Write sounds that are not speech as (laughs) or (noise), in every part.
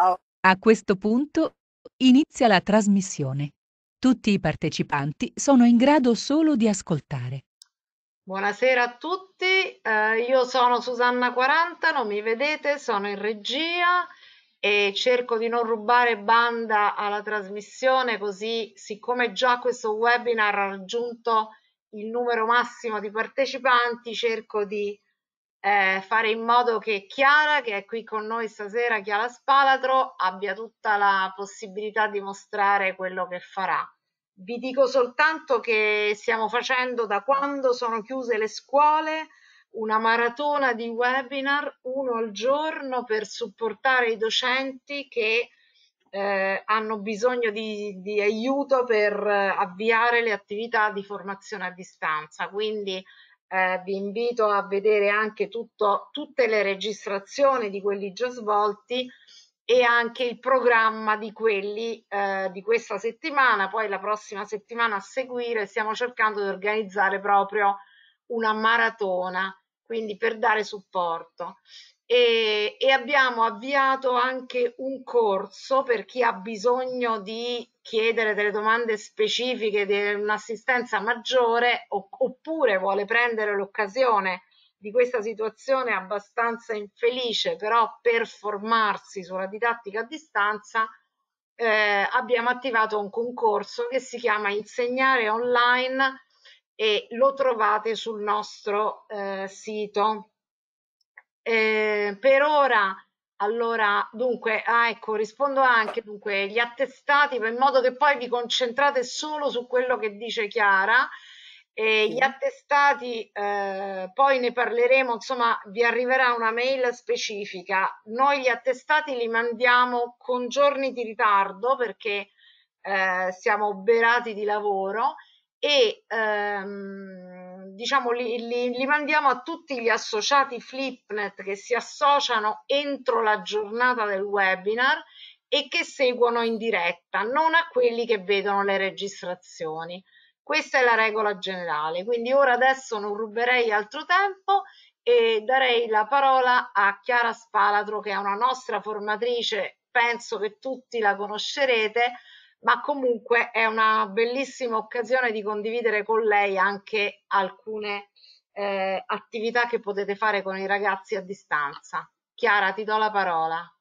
A questo punto inizia la trasmissione. Tutti i partecipanti sono in grado solo di ascoltare. Buonasera a tutti, eh, io sono Susanna 40, non mi vedete, sono in regia e cerco di non rubare banda alla trasmissione così siccome già questo webinar ha raggiunto il numero massimo di partecipanti cerco di eh, fare in modo che Chiara, che è qui con noi stasera, Chiara Spalatro, abbia tutta la possibilità di mostrare quello che farà. Vi dico soltanto che stiamo facendo da quando sono chiuse le scuole una maratona di webinar, uno al giorno, per supportare i docenti che eh, hanno bisogno di, di aiuto per eh, avviare le attività di formazione a distanza. Quindi eh, vi invito a vedere anche tutto, tutte le registrazioni di quelli già svolti e anche il programma di quelli eh, di questa settimana. Poi la prossima settimana a seguire stiamo cercando di organizzare proprio una maratona, quindi per dare supporto e, e abbiamo avviato anche un corso per chi ha bisogno di chiedere delle domande specifiche di un'assistenza maggiore oppure vuole prendere l'occasione di questa situazione abbastanza infelice, però per formarsi sulla didattica a distanza eh, abbiamo attivato un concorso che si chiama Insegnare Online e lo trovate sul nostro eh, sito. Eh, per ora, allora, dunque, ah, ecco, rispondo anche, dunque, gli attestati, in modo che poi vi concentrate solo su quello che dice Chiara. E gli attestati, eh, poi ne parleremo, insomma, vi arriverà una mail specifica. Noi gli attestati li mandiamo con giorni di ritardo perché eh, siamo oberati di lavoro e ehm, diciamo, li, li, li, mandiamo a tutti gli associati Flipnet che si associano entro la giornata del webinar e che seguono in diretta, non a quelli che vedono le registrazioni. Questa è la regola generale, quindi ora adesso non ruberei altro tempo e darei la parola a Chiara Spalatro che è una nostra formatrice, penso che tutti la conoscerete, ma comunque è una bellissima occasione di condividere con lei anche alcune eh, attività che potete fare con i ragazzi a distanza. Chiara, ti do la parola.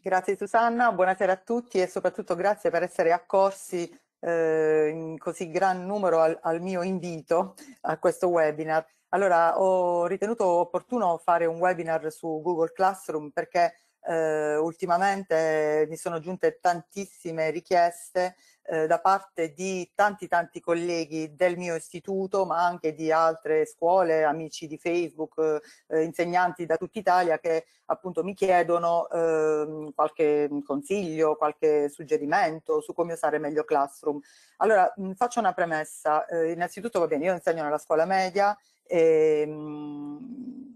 Grazie Susanna, buonasera a tutti e soprattutto grazie per essere accorsi eh, in così gran numero al, al mio invito a questo webinar. Allora, ho ritenuto opportuno fare un webinar su Google Classroom perché eh, ultimamente mi sono giunte tantissime richieste eh, da parte di tanti tanti colleghi del mio istituto ma anche di altre scuole, amici di Facebook, eh, insegnanti da tutta Italia che appunto mi chiedono eh, qualche consiglio, qualche suggerimento su come usare meglio Classroom. Allora mh, faccio una premessa, eh, innanzitutto va bene, io insegno nella scuola media e ehm, mh,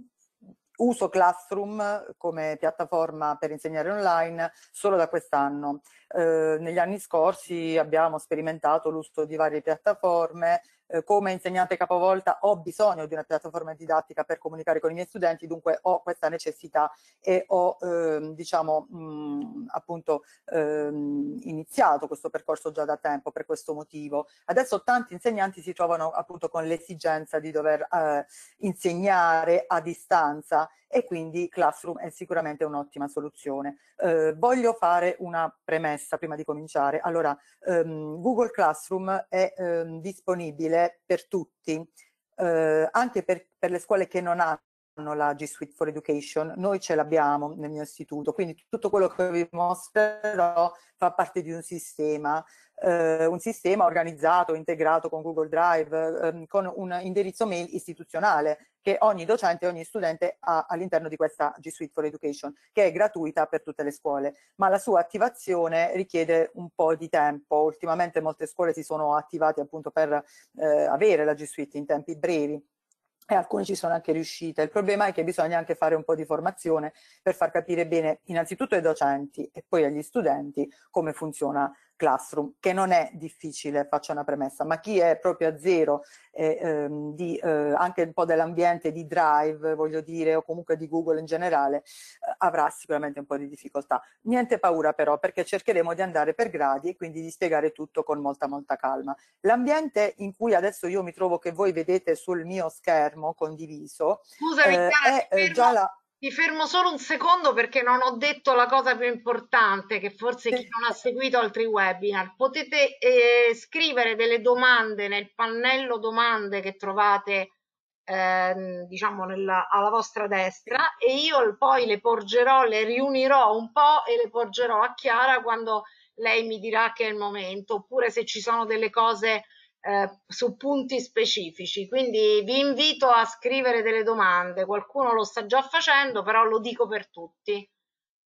uso Classroom come piattaforma per insegnare online solo da quest'anno. Eh, negli anni scorsi abbiamo sperimentato l'uso di varie piattaforme eh, come insegnante capovolta ho bisogno di una piattaforma didattica per comunicare con i miei studenti, dunque ho questa necessità e ho ehm, diciamo mh, mm, appunto ehm, iniziato questo percorso già da tempo per questo motivo. Adesso tanti insegnanti si trovano appunto con l'esigenza di dover eh, insegnare a distanza e quindi Classroom è sicuramente un'ottima soluzione. Eh, voglio fare una premessa prima di cominciare. Allora, ehm, Google Classroom è ehm, disponibile per tutti, eh, anche per, per le scuole che non hanno hanno la G Suite for Education, noi ce l'abbiamo nel mio istituto, quindi tutto quello che vi mostrerò fa parte di un sistema, eh, un sistema organizzato, integrato con Google Drive, eh, con un indirizzo mail istituzionale che ogni docente e ogni studente ha all'interno di questa G Suite for Education, che è gratuita per tutte le scuole, ma la sua attivazione richiede un po' di tempo. Ultimamente molte scuole si sono attivate appunto per eh, avere la G Suite in tempi brevi e alcune ci sono anche riuscite. Il problema è che bisogna anche fare un po' di formazione per far capire bene innanzitutto ai docenti e poi agli studenti come funziona Classroom, che non è difficile, faccio una premessa, ma chi è proprio a zero eh, ehm, di, eh, anche un po' dell'ambiente di Drive, voglio dire, o comunque di Google in generale, eh, avrà sicuramente un po' di difficoltà. Niente paura però, perché cercheremo di andare per gradi e quindi di spiegare tutto con molta molta calma. L'ambiente in cui adesso io mi trovo, che voi vedete sul mio schermo condiviso, Scusami, eh, è, è eh, già la... Mi fermo solo un secondo perché non ho detto la cosa più importante che forse chi non ha seguito altri webinar. Potete eh, scrivere delle domande nel pannello domande che trovate eh, diciamo nella, alla vostra destra e io poi le porgerò, le riunirò un po' e le porgerò a Chiara quando lei mi dirà che è il momento oppure se ci sono delle cose eh, su punti specifici. Quindi vi invito a scrivere delle domande. Qualcuno lo sta già facendo, però lo dico per tutti.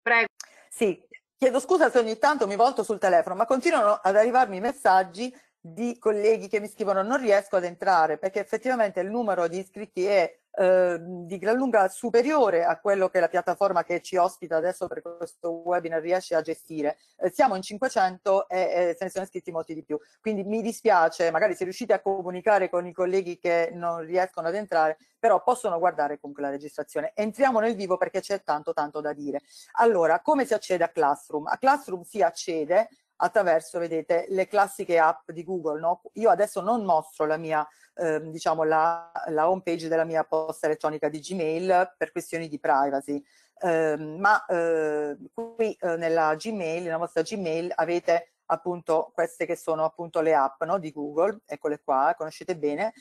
Prego. Sì, chiedo scusa se ogni tanto mi volto sul telefono, ma continuano ad arrivarmi messaggi di colleghi che mi scrivono non riesco ad entrare perché effettivamente il numero di iscritti è Ehm, di gran lunga superiore a quello che la piattaforma che ci ospita adesso per questo webinar riesce a gestire. Eh, siamo in 500 e eh, se ne sono iscritti molti di più. Quindi mi dispiace, magari se riuscite a comunicare con i colleghi che non riescono ad entrare, però possono guardare comunque la registrazione. Entriamo nel vivo perché c'è tanto tanto da dire. Allora, come si accede a Classroom? A Classroom si accede attraverso, vedete, le classiche app di Google. No? Io adesso non mostro la mia, eh, diciamo, la, la home page della mia posta elettronica di Gmail per questioni di privacy, ehm, ehm, eh, ma eh, qui nella Gmail, nella vostra Gmail avete appunto queste che sono appunto le app no? di Google, eccole qua, conoscete bene,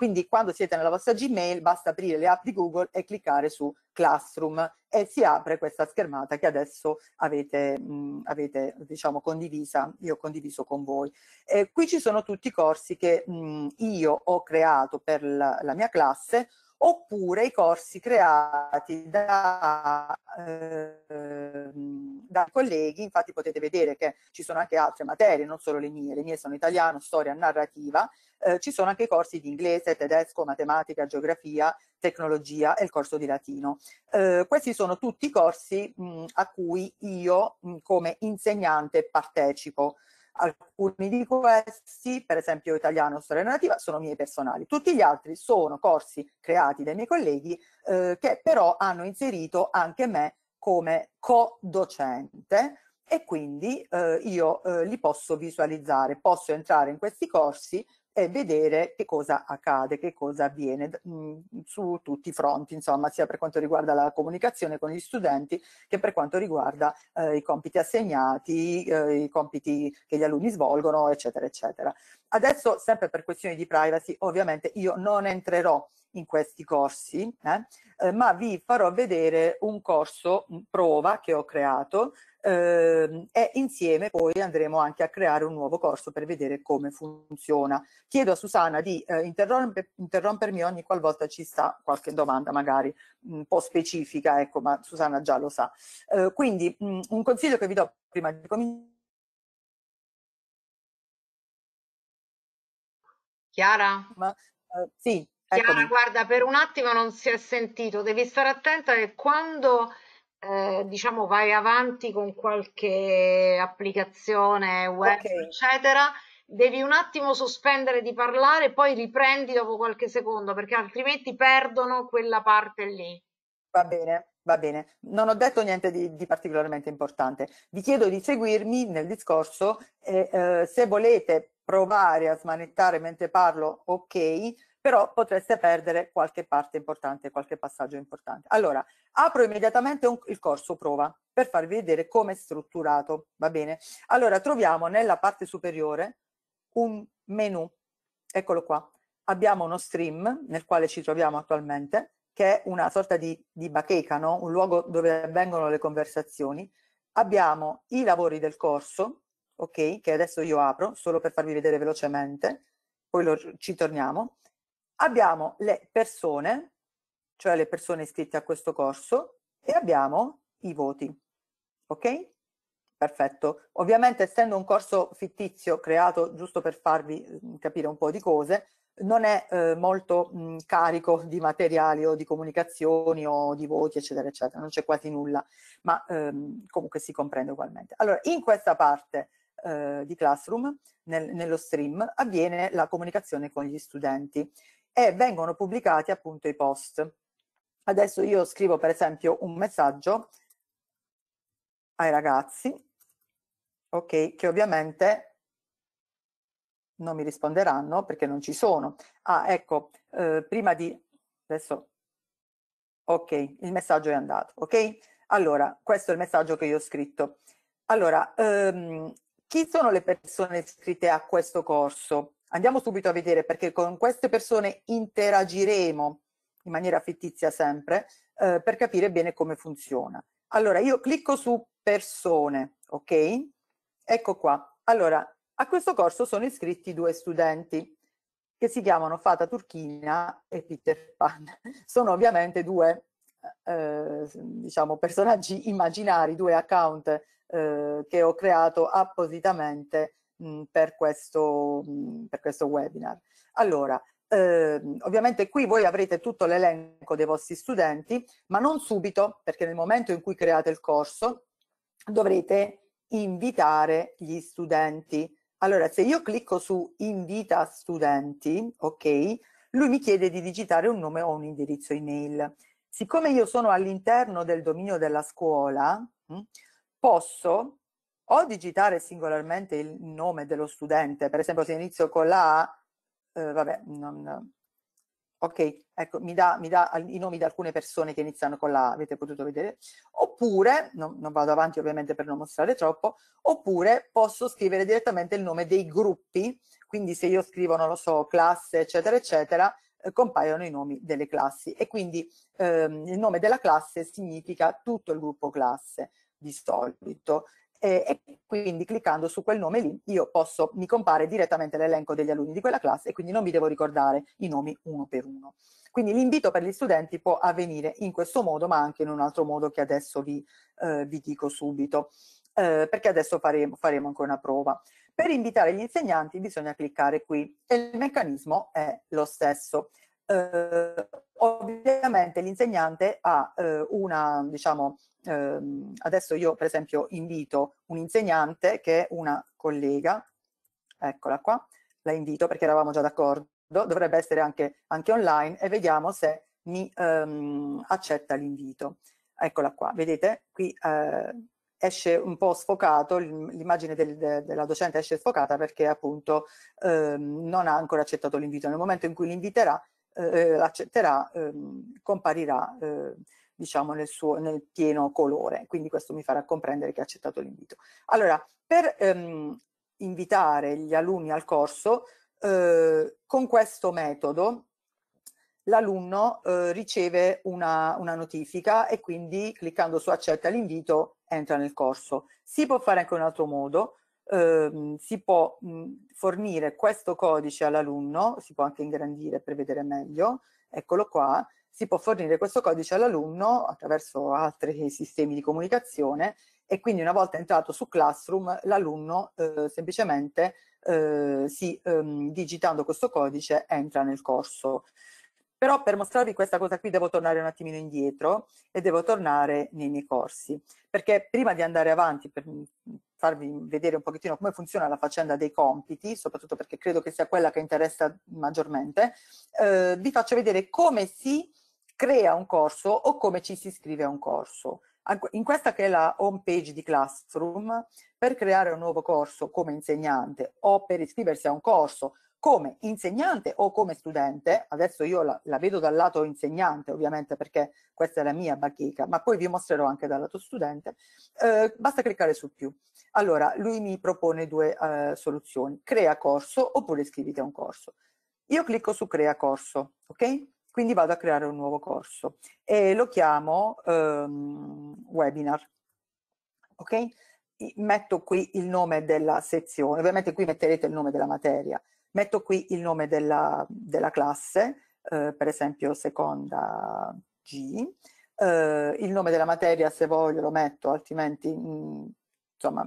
quindi quando siete nella vostra Gmail basta aprire le app di Google e cliccare su Classroom e si apre questa schermata che adesso avete, mh, mm, avete diciamo, condivisa, io ho condiviso con voi. Eh, qui ci sono tutti i corsi che mh, mm, io ho creato per la, la mia classe, oppure i corsi creati da, eh, da, colleghi, infatti potete vedere che ci sono anche altre materie, non solo le mie, le mie sono italiano, storia, narrativa, eh, ci sono anche i corsi di inglese, tedesco, matematica, geografia, tecnologia e il corso di latino. Eh, questi sono tutti i corsi mh, a cui io mh, come insegnante partecipo. Alcuni di questi, per esempio italiano, storia narrativa, sono miei personali. Tutti gli altri sono corsi creati dai miei colleghi eh, che però hanno inserito anche me come co-docente e quindi eh, io eh, li posso visualizzare, posso entrare in questi corsi e vedere che cosa accade, che cosa avviene mh, mhmm, su tutti i fronti, insomma, sia per quanto riguarda la comunicazione con gli studenti che per quanto riguarda eh, i compiti assegnati, eh, i compiti che gli alunni svolgono, eccetera, eccetera. Adesso, sempre per questioni di privacy, ovviamente io non entrerò in questi corsi, eh? Eh, ma vi farò vedere un corso mm, prova che ho creato eh, e insieme poi andremo anche a creare un nuovo corso per vedere come funziona. Chiedo a Susana di eh, interromper, interrompermi ogni qualvolta ci sta qualche domanda magari mm, un po' specifica, ecco, ma Susana già lo sa. Eh, quindi mh, mm, un consiglio che vi do prima di cominciare Chiara? Ma, eh, sì. Chiara, guarda, per un attimo non si è sentito, devi stare attenta che quando eh, diciamo vai avanti con qualche applicazione web, okay. eccetera, devi un attimo sospendere di parlare e poi riprendi dopo qualche secondo, perché altrimenti perdono quella parte lì. Va bene. Va bene, non ho detto niente di, di, particolarmente importante. Vi chiedo di seguirmi nel discorso e eh, se volete provare a smanettare mentre parlo, ok, però potreste perdere qualche parte importante, qualche passaggio importante. Allora, apro immediatamente un, il corso prova per farvi vedere come è strutturato, va bene? Allora, troviamo nella parte superiore un menu, eccolo qua. Abbiamo uno stream nel quale ci troviamo attualmente, che è una sorta di, di bacheca, no? un luogo dove avvengono le conversazioni. Abbiamo i lavori del corso, ok, che adesso io apro solo per farvi vedere velocemente, poi lo, ci torniamo abbiamo le persone, cioè le persone iscritte a questo corso, e abbiamo i voti. Ok? Perfetto. Ovviamente essendo un corso fittizio creato giusto per farvi mm, capire un po' di cose, non è eh, molto mh, mm, carico di materiali o di comunicazioni o di voti, eccetera, eccetera, non c'è quasi nulla, ma ehm, comunque si comprende ugualmente. Allora, in questa parte eh, di Classroom, nel, nello stream, avviene la comunicazione con gli studenti e vengono pubblicati appunto i post. Adesso io scrivo per esempio un messaggio ai ragazzi, ok, che ovviamente non mi risponderanno perché non ci sono. Ah, ecco, eh, prima di... adesso... Ok, il messaggio è andato, ok? Allora, questo è il messaggio che io ho scritto. Allora, ehm, chi sono le persone iscritte a questo corso? Andiamo subito a vedere perché con queste persone interagiremo in maniera fittizia sempre eh, per capire bene come funziona. Allora io clicco su persone, ok? Ecco qua. Allora, a questo corso sono iscritti due studenti che si chiamano Fata Turchina e Peter Pan. (laughs) Sono ovviamente due eh, diciamo, personaggi (laughs) immaginari, due account eh, che ho creato appositamente Mhmm, per, questo, mhmm, per, questo, webinar. Allora, ehm, ovviamente qui voi avrete tutto l'elenco dei vostri studenti, ma non subito, perché nel momento in cui create il corso dovrete invitare gli studenti. Allora, se io clicco su invita studenti, ok, lui mi chiede di digitare un nome o un indirizzo email. Siccome io sono all'interno del dominio della scuola, posso o digitare singolarmente il nome dello studente, per esempio se inizio con la A, eh, vabbè, non, ok, ecco, mi dà, mi dà, i nomi di alcune persone che iniziano con la A, avete potuto vedere, oppure, no, non vado avanti ovviamente per non mostrare troppo, oppure posso scrivere direttamente il nome dei gruppi, quindi se io scrivo, non lo so, classe, eccetera, eccetera, eh, compaiono i nomi delle classi e quindi ehm, il nome della classe significa tutto il gruppo classe di solito eh, e quindi cliccando su quel nome lì io posso, mi compare direttamente l'elenco degli alunni di quella classe e quindi non mi devo ricordare i nomi uno per uno. Quindi l'invito per gli studenti può avvenire in questo modo ma anche in un altro modo che adesso vi, eh, vi dico subito eh, perché adesso faremo, faremo anche una prova. Per invitare gli insegnanti bisogna cliccare qui e il meccanismo è lo stesso eh, ovviamente l'insegnante ha eh, una, diciamo, ehm, adesso io per esempio invito un insegnante che è una collega, eccola qua, la invito perché eravamo già d'accordo, dovrebbe essere anche, anche, online e vediamo se mi ehm, accetta l'invito. Eccola qua, vedete qui eh, esce un po' sfocato, l'immagine del, de, della docente esce sfocata perché appunto ehm, non ha ancora accettato l'invito. Nel momento in cui l'inviterà eh, eh accetterà, ehm, comparirà eh, diciamo nel, suo, nel pieno colore, quindi questo mi farà comprendere che ha accettato l'invito. Allora, per ehm, invitare gli alunni al corso, eh, con questo metodo l'alunno eh, riceve una, una, notifica e quindi cliccando su accetta l'invito entra nel corso. Si può fare anche in un altro modo, ehm, si può mh, mhmm, fornire questo codice all'alunno, si può anche ingrandire per vedere meglio, eccolo qua, si può fornire questo codice all'alunno attraverso altri sistemi di comunicazione e quindi una volta entrato su Classroom l'alunno eh, semplicemente eh, si, ehm, digitando questo codice entra nel corso. Però per mostrarvi questa cosa qui devo tornare un attimino indietro e devo tornare nei miei corsi, perché prima di andare avanti per, mhmm, farvi vedere un pochettino come funziona la faccenda dei compiti, soprattutto perché credo che sia quella che interessa maggiormente, eh, vi faccio vedere come si crea un corso o come ci si iscrive a un corso. In questa che è la home page di Classroom, per creare un nuovo corso come insegnante o per iscriversi a un corso come insegnante o come studente, adesso io la, la, vedo dal lato insegnante ovviamente perché questa è la mia bacheca, ma poi vi mostrerò anche dal lato studente, eh, basta cliccare su più. Allora, lui mi propone due eh, soluzioni, crea corso oppure iscriviti a un corso. Io clicco su crea corso, ok? Quindi vado a creare un nuovo corso e lo chiamo ehm, webinar, ok? Metto qui il nome della sezione, ovviamente qui metterete il nome della materia, Metto qui il nome della, della classe, eh, per esempio seconda G, eh, il nome della materia se voglio lo metto, altrimenti mh, mm, insomma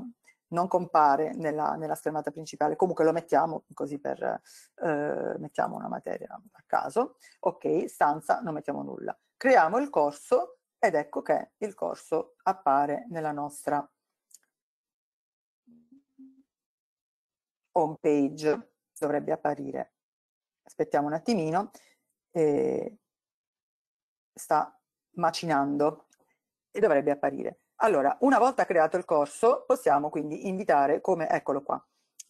non compare nella, nella, schermata principale, comunque lo mettiamo così per, eh, mettiamo una materia a caso, ok, stanza, non mettiamo nulla. Creiamo il corso ed ecco che il corso appare nella nostra home page dovrebbe apparire. Aspettiamo un attimino. Eh, sta macinando e dovrebbe apparire. Allora, una volta creato il corso, possiamo quindi invitare come, eccolo qua,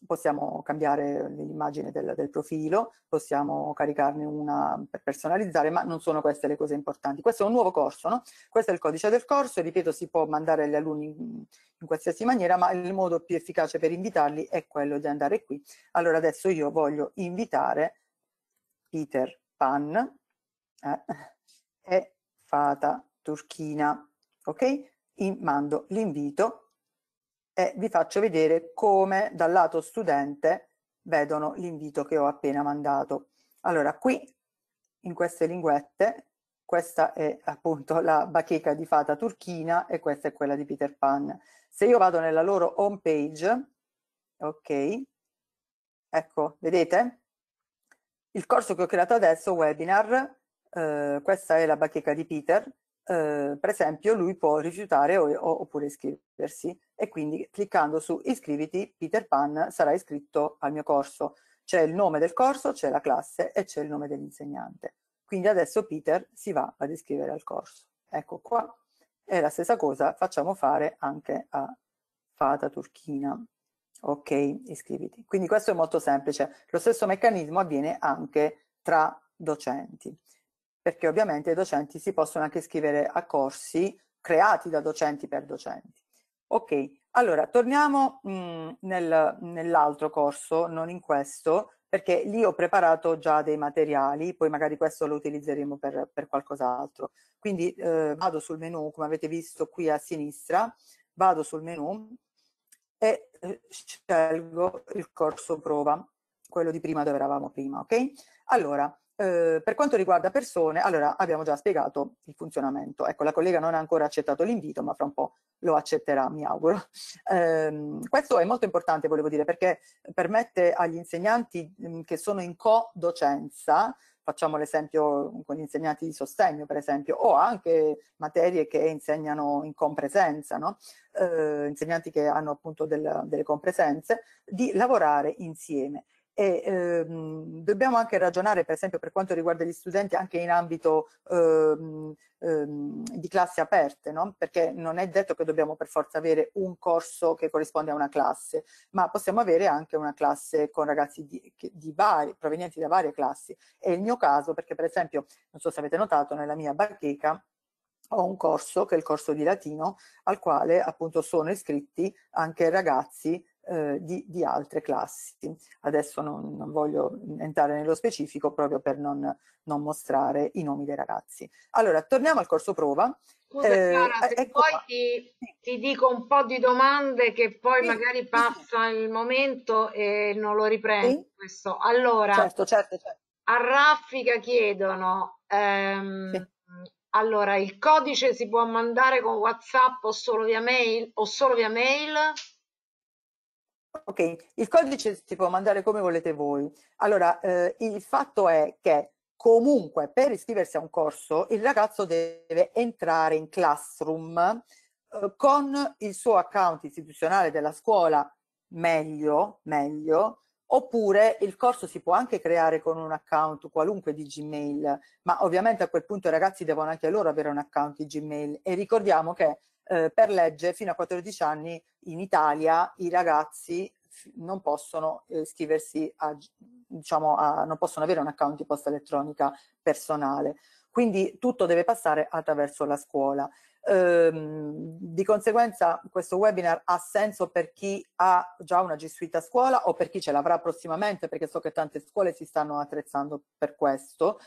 possiamo cambiare l'immagine del, del, profilo, possiamo caricarne una per personalizzare, ma non sono queste le cose importanti. Questo è un nuovo corso, no? questo è il codice del corso, ripeto si può mandare agli alunni in, in qualsiasi maniera, ma il modo più efficace per invitarli è quello di andare qui. Allora adesso io voglio invitare Peter Pan eh, e Fata Turchina, ok? In, mando l'invito e vi faccio vedere come dal lato studente vedono l'invito che ho appena mandato. Allora, qui in queste linguette, questa è appunto la bacheca di fata turchina e questa è quella di Peter Pan. Se io vado nella loro home page, ok, ecco, vedete? Il corso che ho creato adesso, webinar, eh, questa è la bacheca di Peter, eh, per esempio lui può rifiutare o, o, oppure iscriversi e quindi cliccando su iscriviti Peter Pan sarà iscritto al mio corso. C'è il nome del corso, c'è la classe e c'è il nome dell'insegnante. Quindi adesso Peter si va ad iscrivere al corso. Ecco qua. E la stessa cosa facciamo fare anche a Fata Turchina. Ok, iscriviti. Quindi questo è molto semplice. Lo stesso meccanismo avviene anche tra docenti perché ovviamente i docenti si possono anche iscrivere a corsi creati da docenti per docenti. Ok, allora torniamo mm, nel, nell'altro corso, non in questo, perché lì ho preparato già dei materiali, poi magari questo lo utilizzeremo per, per qualcos'altro. Quindi eh, vado sul menu, come avete visto qui a sinistra, vado sul menu e eh, scelgo il corso prova, quello di prima dove eravamo prima, ok? Allora, Ehm, per quanto riguarda persone, allora abbiamo già spiegato il funzionamento. Ecco, la collega non ha ancora accettato l'invito, ma fra un po' lo accetterà, mi auguro. Eh, questo è molto importante, volevo dire, perché permette agli insegnanti mh, che sono in co-docenza, facciamo l'esempio con gli insegnanti di sostegno, per esempio, o anche materie che insegnano in compresenza, no? eh, insegnanti che hanno appunto del, delle compresenze, di lavorare insieme e ehm, dobbiamo anche ragionare per esempio per quanto riguarda gli studenti anche in ambito ehm, ehm, di classi aperte no? perché non è detto che dobbiamo per forza avere un corso che corrisponde a una classe ma possiamo avere anche una classe con ragazzi di, di vari, provenienti da varie classi è il mio caso perché per esempio non so se avete notato nella mia barcheca ho un corso che è il corso di latino al quale appunto sono iscritti anche ragazzi eh, di, di, altre classi. Adesso non, non, voglio entrare nello specifico proprio per non, non, mostrare i nomi dei ragazzi. Allora, torniamo al corso prova. Scusa eh, eh se ecco poi ti, ti, dico un po' di domande che poi sì, magari passa sì. il momento e non lo riprendo. Sì. Allora, certo, certo, certo. a Raffica chiedono... Ehm, allora, il codice si può mandare con WhatsApp o solo via mail? O solo via mail? Ok, il codice si può mandare come volete voi. Allora, eh, il fatto è che comunque per iscriversi a un corso il ragazzo deve entrare in Classroom eh, con il suo account istituzionale della scuola, meglio, meglio, oppure il corso si può anche creare con un account qualunque di Gmail, ma ovviamente a quel punto i ragazzi devono anche loro avere un account di Gmail e ricordiamo che eh, per legge fino a 14 anni in Italia i ragazzi non possono eh, iscriversi a, diciamo, a, non possono avere un account di posta elettronica personale. Quindi tutto deve passare attraverso la scuola. Ehm, di conseguenza questo webinar ha senso per chi ha già una G Suite a scuola o per chi ce l'avrà prossimamente perché so che tante scuole si stanno attrezzando per questo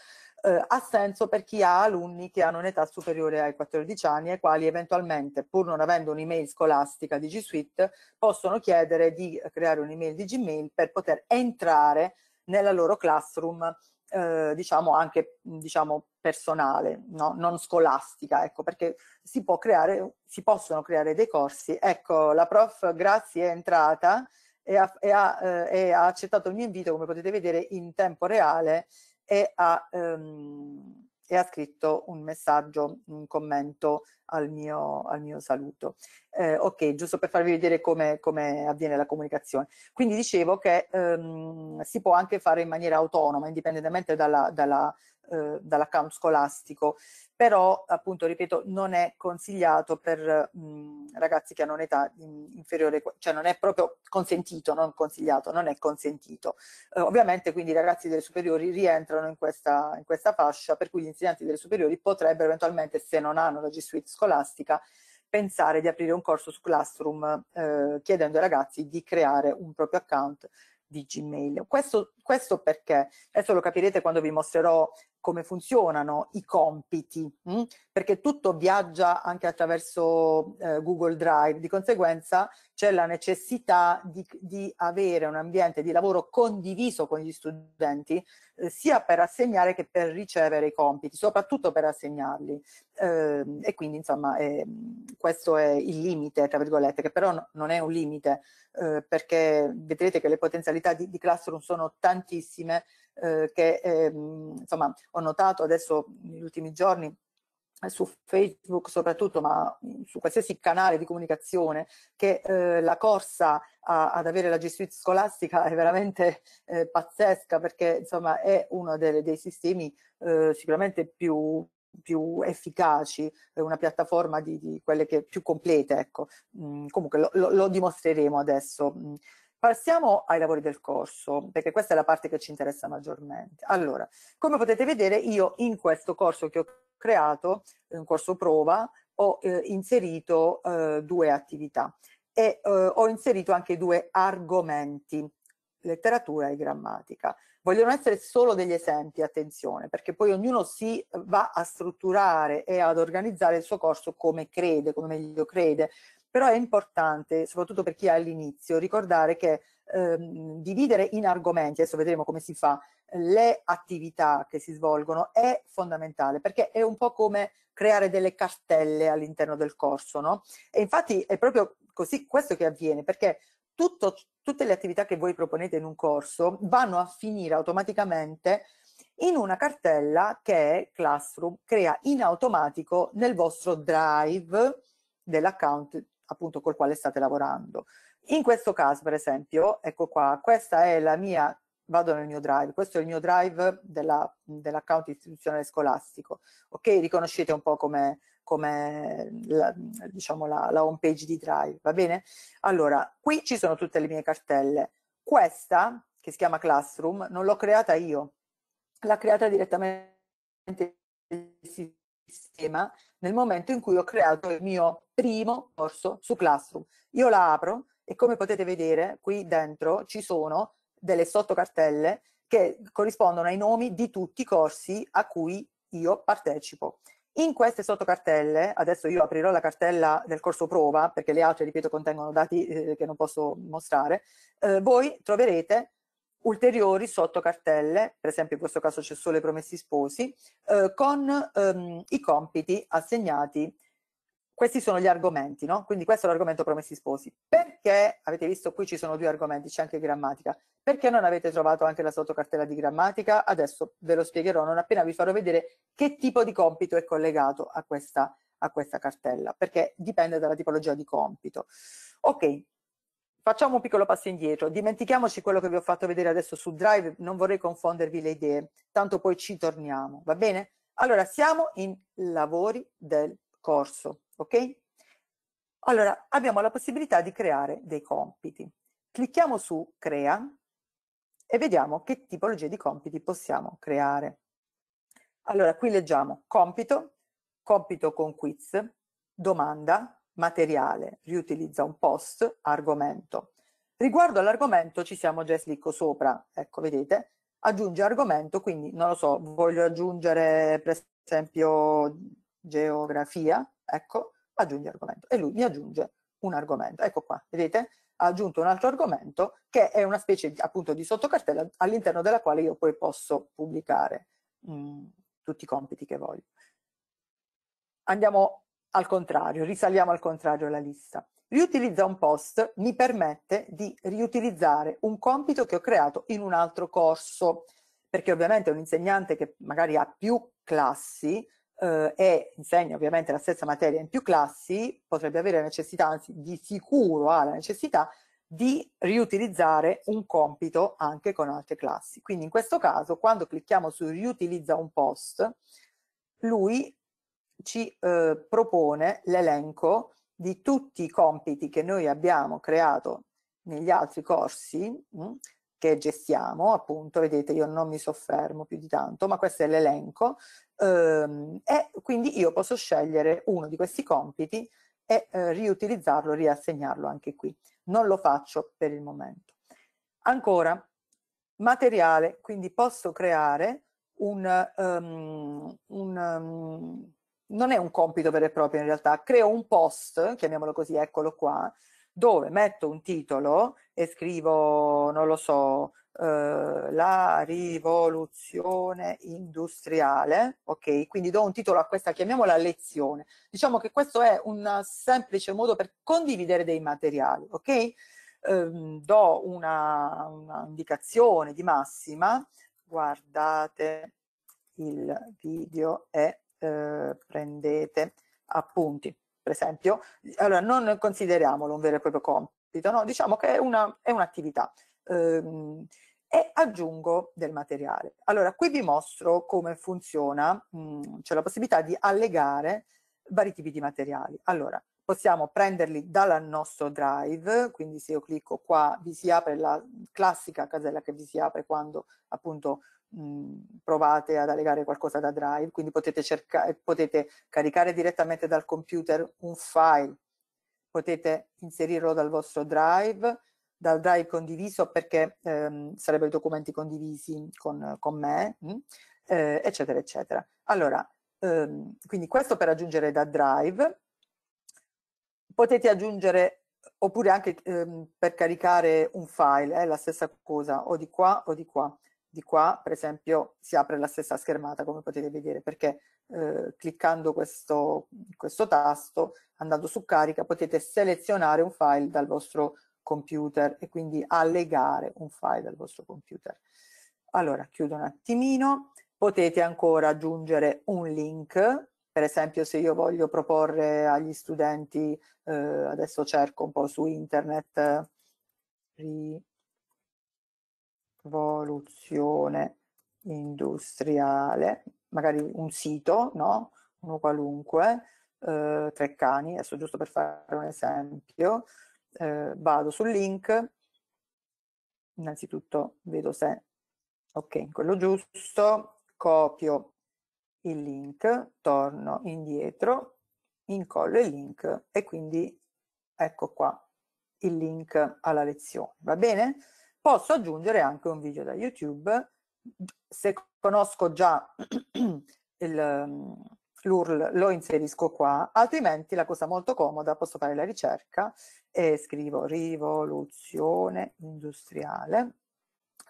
eh, ha senso per chi ha alunni che hanno un'età superiore ai 14 anni ai quali eventualmente, pur non avendo un'email scolastica di G Suite, possono chiedere di creare un'email di Gmail per poter entrare nella loro classroom eh, diciamo anche diciamo personale, no? non scolastica, ecco, perché si, può creare, si possono creare dei corsi. Ecco, la prof Grazie è entrata e ha, e ha, eh, e ha accettato il mio invito, come potete vedere, in tempo reale e ha, ehm, e ha scritto un messaggio, un commento al mio, al mio saluto. Eh, ok, giusto per farvi vedere come, come, avviene la comunicazione. Quindi dicevo che ehm, si può anche fare in maniera autonoma, indipendentemente dalla, eh, dall'account scolastico, però appunto, ripeto, non è consigliato per mh, ragazzi che hanno un'età inferiore, cioè non è proprio consentito, non consigliato, non è consentito. Eh, ovviamente quindi i ragazzi delle superiori rientrano in questa, in questa fascia, per cui gli insegnanti delle superiori potrebbero eventualmente, se non hanno la G Suite scolastica, pensare di aprire un corso su Classroom eh, chiedendo ai ragazzi di creare un proprio account di Gmail. Questo, questo, perché? Adesso lo capirete quando vi mostrerò come funzionano i compiti, mh? Hm? perché tutto viaggia anche attraverso eh, Google Drive, di conseguenza c'è la necessità di, di, avere un ambiente di lavoro condiviso con gli studenti, eh, sia per assegnare che per ricevere i compiti, soprattutto per assegnarli. Eh, e quindi, insomma, eh, questo è il limite, tra virgolette, che però no, non è un limite, eh, perché vedrete che le potenzialità di, di Classroom sono tantissime, eh, che ehm, insomma ho notato adesso negli ultimi giorni eh, su Facebook soprattutto, ma mm, su qualsiasi canale di comunicazione, che eh, la corsa a, ad avere la gestione scolastica è veramente eh, pazzesca perché insomma è uno delle, dei sistemi eh, sicuramente più, più efficaci, una piattaforma di, di, quelle che più complete, ecco. Mm, comunque lo, lo, lo dimostreremo adesso. Mm. Passiamo ai lavori del corso, perché questa è la parte che ci interessa maggiormente. Allora, come potete vedere, io in questo corso che ho creato, un corso prova, ho eh, inserito eh, due attività e eh, ho inserito anche due argomenti, letteratura e grammatica. Vogliono essere solo degli esempi, attenzione, perché poi ognuno si va a strutturare e ad organizzare il suo corso come crede, come meglio crede. Però è importante, soprattutto per chi è all'inizio, ricordare che ehm, dividere in argomenti, adesso vedremo come si fa, le attività che si svolgono è fondamentale perché è un po' come creare delle cartelle all'interno del corso, no? E infatti è proprio così questo che avviene perché tutto, tutte le attività che voi proponete in un corso vanno a finire automaticamente in una cartella che Classroom crea in automatico nel vostro drive dell'account appunto col quale state lavorando. In questo caso, per esempio, ecco qua, questa è la mia, vado nel mio drive, questo è il mio drive dell'account dell istituzionale scolastico, ok? Riconoscete un po' come, come la, diciamo la, la home page di drive, va bene? Allora, qui ci sono tutte le mie cartelle. Questa, che si chiama Classroom, non l'ho creata io, l'ha creata direttamente il sistema nel momento in cui ho creato il mio primo corso su Classroom. Io la apro e come potete vedere qui dentro ci sono delle sottocartelle che corrispondono ai nomi di tutti i corsi a cui io partecipo. In queste sottocartelle, adesso io aprirò la cartella del corso prova, perché le altre, ripeto, contengono dati eh, che non posso mostrare, eh, voi troverete ulteriori sotto cartelle, per esempio in questo caso c'è solo i promessi sposi, eh, con ehm, i compiti assegnati. Questi sono gli argomenti, no? Quindi questo è l'argomento promessi sposi. Perché, avete visto qui ci sono due argomenti, c'è anche grammatica. Perché non avete trovato anche la sottocartella di grammatica? Adesso ve lo spiegherò, non appena vi farò vedere che tipo di compito è collegato a questa, a questa cartella, perché dipende dalla tipologia di compito. Ok, Facciamo un piccolo passo indietro, dimentichiamoci quello che vi ho fatto vedere adesso su Drive, non vorrei confondervi le idee, tanto poi ci torniamo, va bene? Allora, siamo in lavori del corso, ok? Allora, abbiamo la possibilità di creare dei compiti. Clicchiamo su Crea e vediamo che tipologie di compiti possiamo creare. Allora, qui leggiamo compito, compito con quiz, domanda, materiale, riutilizza un post, argomento. Riguardo all'argomento ci siamo già slicco sopra, ecco vedete, aggiunge argomento, quindi non lo so, voglio aggiungere per esempio geografia, ecco, aggiungi argomento e lui mi aggiunge un argomento, ecco qua, vedete? Ha aggiunto un altro argomento che è una specie appunto di sottocartella all'interno della quale io poi posso pubblicare mh, mm, tutti i compiti che voglio. Andiamo al contrario, risaliamo al contrario la lista. Riutilizza un post mi permette di riutilizzare un compito che ho creato in un altro corso, perché ovviamente un insegnante che magari ha più classi eh, e insegna ovviamente la stessa materia in più classi potrebbe avere necessità, anzi di sicuro ha la necessità di riutilizzare un compito anche con altre classi. Quindi in questo caso quando clicchiamo su riutilizza un post, lui ci eh, propone l'elenco di tutti i compiti che noi abbiamo creato negli altri corsi mh, mm, che gestiamo, appunto, vedete io non mi soffermo più di tanto, ma questo è l'elenco ehm, e quindi io posso scegliere uno di questi compiti e eh, riutilizzarlo, riassegnarlo anche qui. Non lo faccio per il momento. Ancora, materiale, quindi posso creare un, um, un ehm, non è un compito vero e proprio in realtà, creo un post, chiamiamolo così, eccolo qua, dove metto un titolo e scrivo, non lo so, eh, la rivoluzione industriale, ok? Quindi do un titolo a questa, chiamiamola lezione. Diciamo che questo è un semplice modo per condividere dei materiali, ok? Eh, do una, una indicazione di massima, guardate il video è eh, prendete appunti. Per esempio, allora non consideriamolo un vero e proprio compito, no? diciamo che è, una, è un'attività. Ehm, e aggiungo del materiale. Allora, qui vi mostro come funziona, mh, c'è la possibilità di allegare vari tipi di materiali. Allora, possiamo prenderli dal nostro drive, quindi se io clicco qua vi si apre la classica casella che vi si apre quando appunto Mhmm, provate ad allegare qualcosa da Drive, quindi potete, cercare, eh, potete caricare direttamente dal computer un file, potete inserirlo dal vostro Drive, dal Drive condiviso perché ehm, sarebbero documenti condivisi con, con me, mh, eh, eccetera, eccetera. Allora, ehm, quindi questo per aggiungere da Drive. Potete aggiungere oppure anche ehm, per caricare un file, è eh, la stessa cosa, o di qua o di qua di qua, per esempio, si apre la stessa schermata, come potete vedere, perché eh, cliccando questo, questo tasto, andando su carica, potete selezionare un file dal vostro computer e quindi allegare un file dal vostro computer. Allora, chiudo un attimino. Potete ancora aggiungere un link, per esempio se io voglio proporre agli studenti, eh, adesso cerco un po' su internet, eh, rivoluzione industriale, magari un sito, no? uno qualunque, eh, Treccani, adesso giusto per fare un esempio, eh, vado sul link, innanzitutto vedo se ok, quello giusto, copio il link, torno indietro, incollo il link e quindi ecco qua il link alla lezione, va bene? posso aggiungere anche un video da YouTube se conosco già (clears throat) mm, l'URL lo inserisco qua, altrimenti la cosa molto comoda, posso fare la ricerca e scrivo rivoluzione industriale,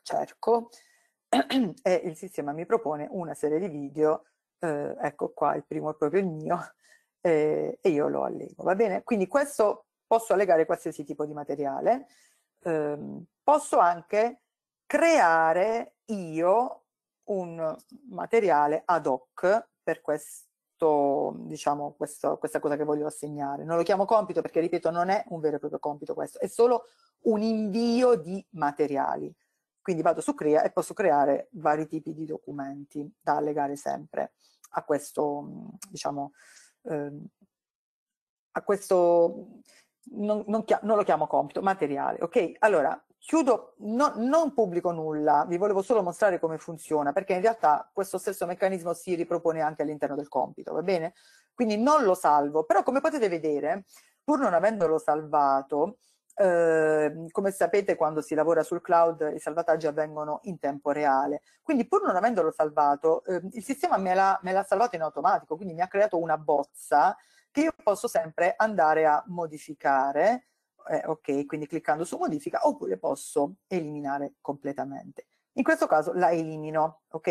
cerco (clears throat) e il sistema mi propone una serie di video, eh, ecco qua il primo è proprio il mio (laughs) eh, e io lo allego, va bene? Quindi questo posso allegare qualsiasi tipo di materiale Ehm, posso anche creare io un materiale ad hoc per questo, diciamo, questo, questa cosa che voglio assegnare. Non lo chiamo compito perché, ripeto, non è un vero e proprio compito questo, è solo un invio di materiali. Quindi vado su Crea e posso creare vari tipi di documenti da allegare sempre a questo, diciamo, ehm, a questo non, non, non, lo chiamo compito, materiale, ok? Allora, chiudo, no, non pubblico nulla, vi volevo solo mostrare come funziona, perché in realtà questo stesso meccanismo si ripropone anche all'interno del compito, va bene? Quindi non lo salvo, però come potete vedere, pur non avendolo salvato, eh, come sapete quando si lavora sul cloud i salvataggi avvengono in tempo reale, quindi pur non avendolo salvato, eh, il sistema me l'ha salvato in automatico, quindi mi ha creato una bozza che io posso sempre andare a modificare, eh, ok, quindi cliccando su modifica, oppure posso eliminare completamente. In questo caso la elimino, ok?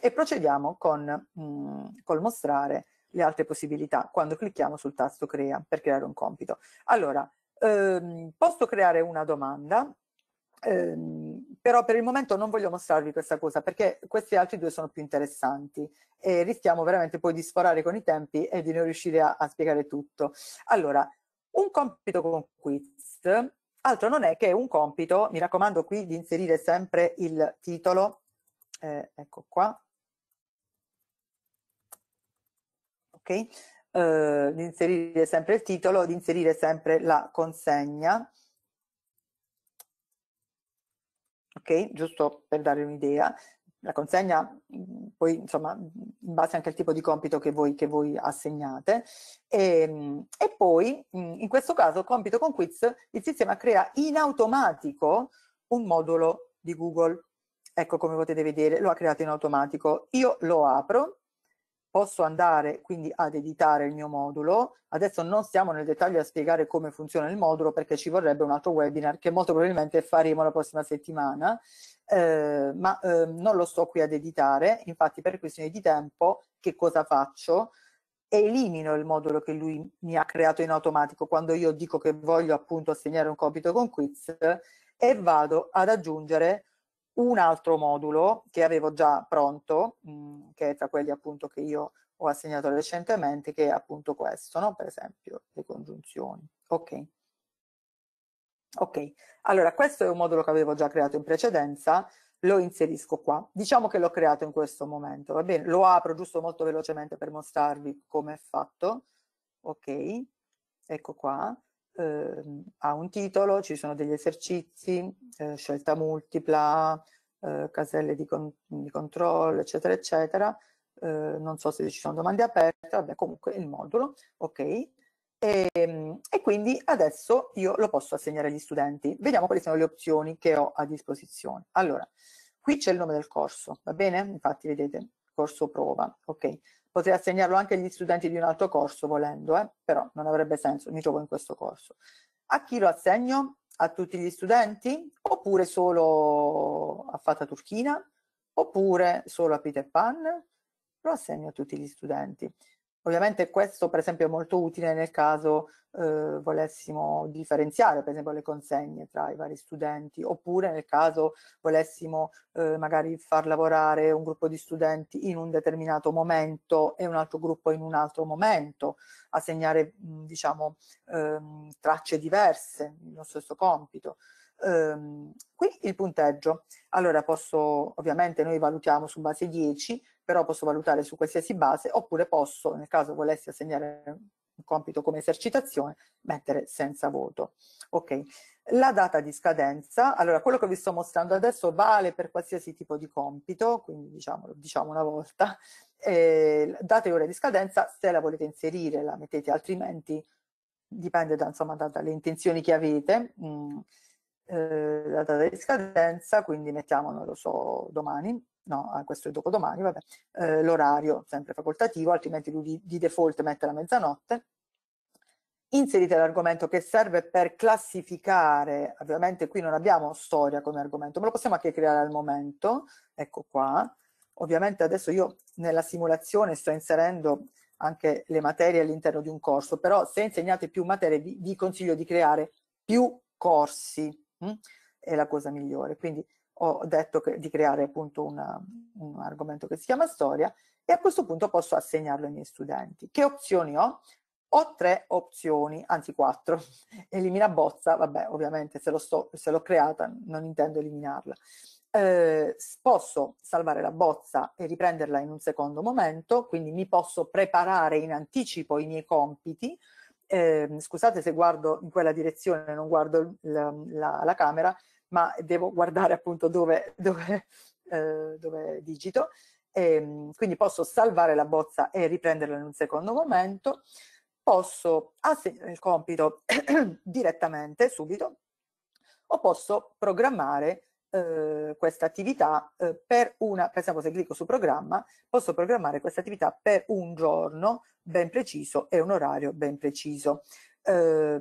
E procediamo con, mh, mm, col mostrare le altre possibilità quando clicchiamo sul tasto crea per creare un compito. Allora, ehm, posso creare una domanda ehm, però per il momento non voglio mostrarvi questa cosa perché questi altri due sono più interessanti e rischiamo veramente poi di sforare con i tempi e di non riuscire a, a spiegare tutto. Allora, un compito con quiz, altro non è che un compito, mi raccomando qui di inserire sempre il titolo, eh, ecco qua, ok, eh, di inserire sempre il titolo, di inserire sempre la consegna, ok? Giusto per dare un'idea. La consegna mm, poi, insomma, in base anche al tipo di compito che voi, che voi assegnate. E, ehm, e poi, mm, in questo caso, compito con quiz, il sistema crea in automatico un modulo di Google. Ecco come potete vedere, lo ha creato in automatico. Io lo apro posso andare quindi ad editare il mio modulo. Adesso non stiamo nel dettaglio a spiegare come funziona il modulo perché ci vorrebbe un altro webinar che molto probabilmente faremo la prossima settimana, eh, ma eh, non lo sto qui ad editare. Infatti per questione di tempo che cosa faccio? Elimino il modulo che lui mi ha creato in automatico quando io dico che voglio appunto assegnare un compito con quiz e vado ad aggiungere un altro modulo che avevo già pronto, mm, che è tra quelli appunto che io ho assegnato recentemente, che è appunto questo, no? per esempio le congiunzioni. Ok. Ok, allora questo è un modulo che avevo già creato in precedenza, lo inserisco qua. Diciamo che l'ho creato in questo momento, va bene? Lo apro giusto molto velocemente per mostrarvi come è fatto. Ok, ecco qua eh, ha un titolo, ci sono degli esercizi, eh, scelta multipla, eh, caselle di, con di, controllo, eccetera, eccetera. Eh, non so se ci sono domande aperte, vabbè, comunque il modulo, ok. E, ehm, e quindi adesso io lo posso assegnare agli studenti. Vediamo quali sono le opzioni che ho a disposizione. Allora, qui c'è il nome del corso, va bene? Infatti vedete, corso prova, ok potrei assegnarlo anche agli studenti di un altro corso volendo, eh? però non avrebbe senso, mi trovo in questo corso. A chi lo assegno? A tutti gli studenti? Oppure solo a Fata Turchina? Oppure solo a Peter Pan? Lo assegno a tutti gli studenti. Ovviamente questo per esempio è molto utile nel caso eh, volessimo differenziare per esempio le consegne tra i vari studenti oppure nel caso volessimo eh, magari far lavorare un gruppo di studenti in un determinato momento e un altro gruppo in un altro momento, assegnare diciamo ehm, tracce diverse nello stesso compito. Ehm, quindi il punteggio. Allora posso, ovviamente noi valutiamo su base 10, però posso valutare su qualsiasi base, oppure posso, nel caso volessi assegnare un compito come esercitazione, mettere senza voto. Ok. La data di scadenza, allora quello che vi sto mostrando adesso vale per qualsiasi tipo di compito, quindi diciamo, diciamo una volta, (laughs) eh, data e ore di scadenza, se la volete inserire la mettete, altrimenti dipende da, insomma, da, dalle intenzioni che avete. Mm eh, data di scadenza, quindi mettiamo, non lo so, domani, no, ah, questo è dopodomani, vabbè, eh, l'orario sempre facoltativo, altrimenti lui di, di default mette la mezzanotte. Inserite l'argomento che serve per classificare, ovviamente qui non abbiamo storia come argomento, ma lo possiamo anche creare al momento, ecco qua. Ovviamente adesso io nella simulazione sto inserendo anche le materie all'interno di un corso, però se insegnate più materie vi, vi consiglio di creare più corsi, Mm? è la cosa migliore. Quindi ho detto che, di creare appunto una, un argomento che si chiama storia e a questo punto posso assegnarlo ai miei studenti. Che opzioni ho? Ho tre opzioni, anzi quattro. (laughs) Elimina bozza, vabbè ovviamente se, se l'ho creata non intendo eliminarla. Eh, posso salvare la bozza e riprenderla in un secondo momento, quindi mi posso preparare in anticipo i miei compiti, eh, scusate se guardo in quella direzione, non guardo la, la, la camera, ma devo guardare appunto dove, dove, (laughs) eh, dove digito. E, ehm, quindi posso salvare la bozza e riprenderla in un secondo momento. Posso assegnare ah, il compito (clears throat) direttamente, subito, o posso programmare eh, questa attività eh, per una, per esempio se clicco su programma, posso programmare questa attività per un giorno ben preciso e un orario ben preciso. Eh,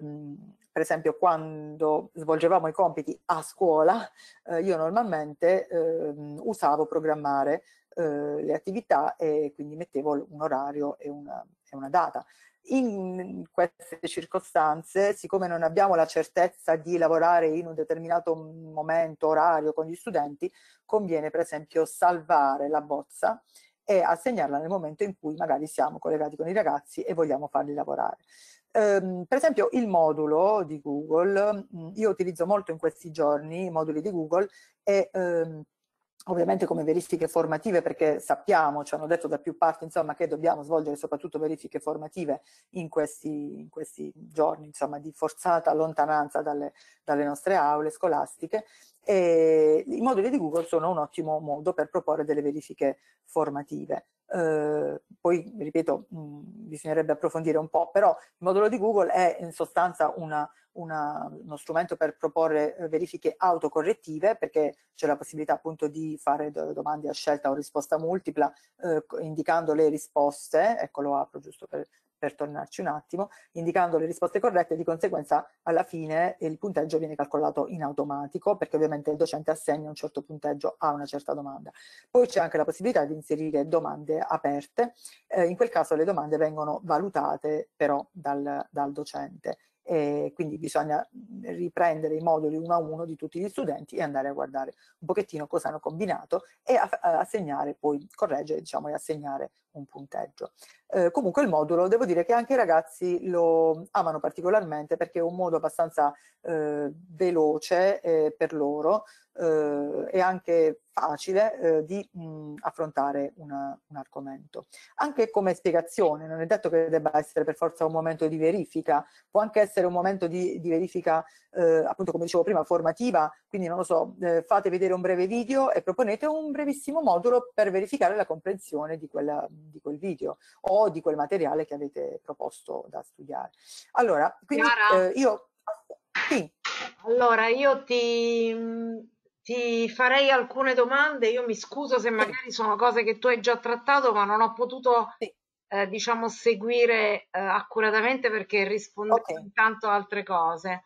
per esempio quando svolgevamo i compiti a scuola, eh, io normalmente eh, usavo programmare eh, le attività e quindi mettevo un orario e una, e una data in queste circostanze, siccome non abbiamo la certezza di lavorare in un determinato momento, orario con gli studenti, conviene per esempio salvare la bozza e assegnarla nel momento in cui magari siamo collegati con i ragazzi e vogliamo farli lavorare. Ehm, per esempio il modulo di Google, mm, io utilizzo molto in questi giorni i moduli di Google e ehm, ovviamente come verifiche formative perché sappiamo, ci hanno detto da più parti insomma, che dobbiamo svolgere soprattutto verifiche formative in questi, in questi giorni insomma, di forzata lontananza dalle, dalle nostre aule scolastiche e i moduli di Google sono un ottimo modo per proporre delle verifiche formative eh, poi ripeto, mh, mm, bisognerebbe approfondire un po', però il modulo di Google è in sostanza una, una, uno strumento per proporre eh, verifiche autocorrettive perché c'è la possibilità appunto di fare do domande a scelta o risposta multipla eh, indicando le risposte, ecco apro giusto per per tornarci un attimo, indicando le risposte corrette di conseguenza alla fine il punteggio viene calcolato in automatico perché ovviamente il docente assegna un certo punteggio a una certa domanda. Poi c'è anche la possibilità di inserire domande aperte, eh, in quel caso le domande vengono valutate però dal, dal docente e quindi bisogna mm, riprendere i moduli uno a uno di tutti gli studenti e andare a guardare un pochettino cosa hanno combinato e assegnare poi, correggere diciamo, e assegnare un punteggio. Eh, comunque il modulo, devo dire che anche i ragazzi lo amano particolarmente perché è un modo abbastanza eh, veloce eh, per loro eh, e anche facile eh, di mh, affrontare una, un argomento. Anche come spiegazione, non è detto che debba essere per forza un momento di verifica, può anche essere un momento di, di verifica, eh, appunto come dicevo prima, formativa, quindi non lo so, fate vedere un breve video e proponete un brevissimo modulo per verificare la comprensione di, quella, di quel video o di quel materiale che avete proposto da studiare. Allora, quindi eh, io... Sì. Allora, io ti, ti farei alcune domande. Io mi scuso se magari sono cose che tu hai già trattato, ma non ho potuto sì. eh, diciamo seguire eh, accuratamente perché rispondevo okay. intanto a altre cose.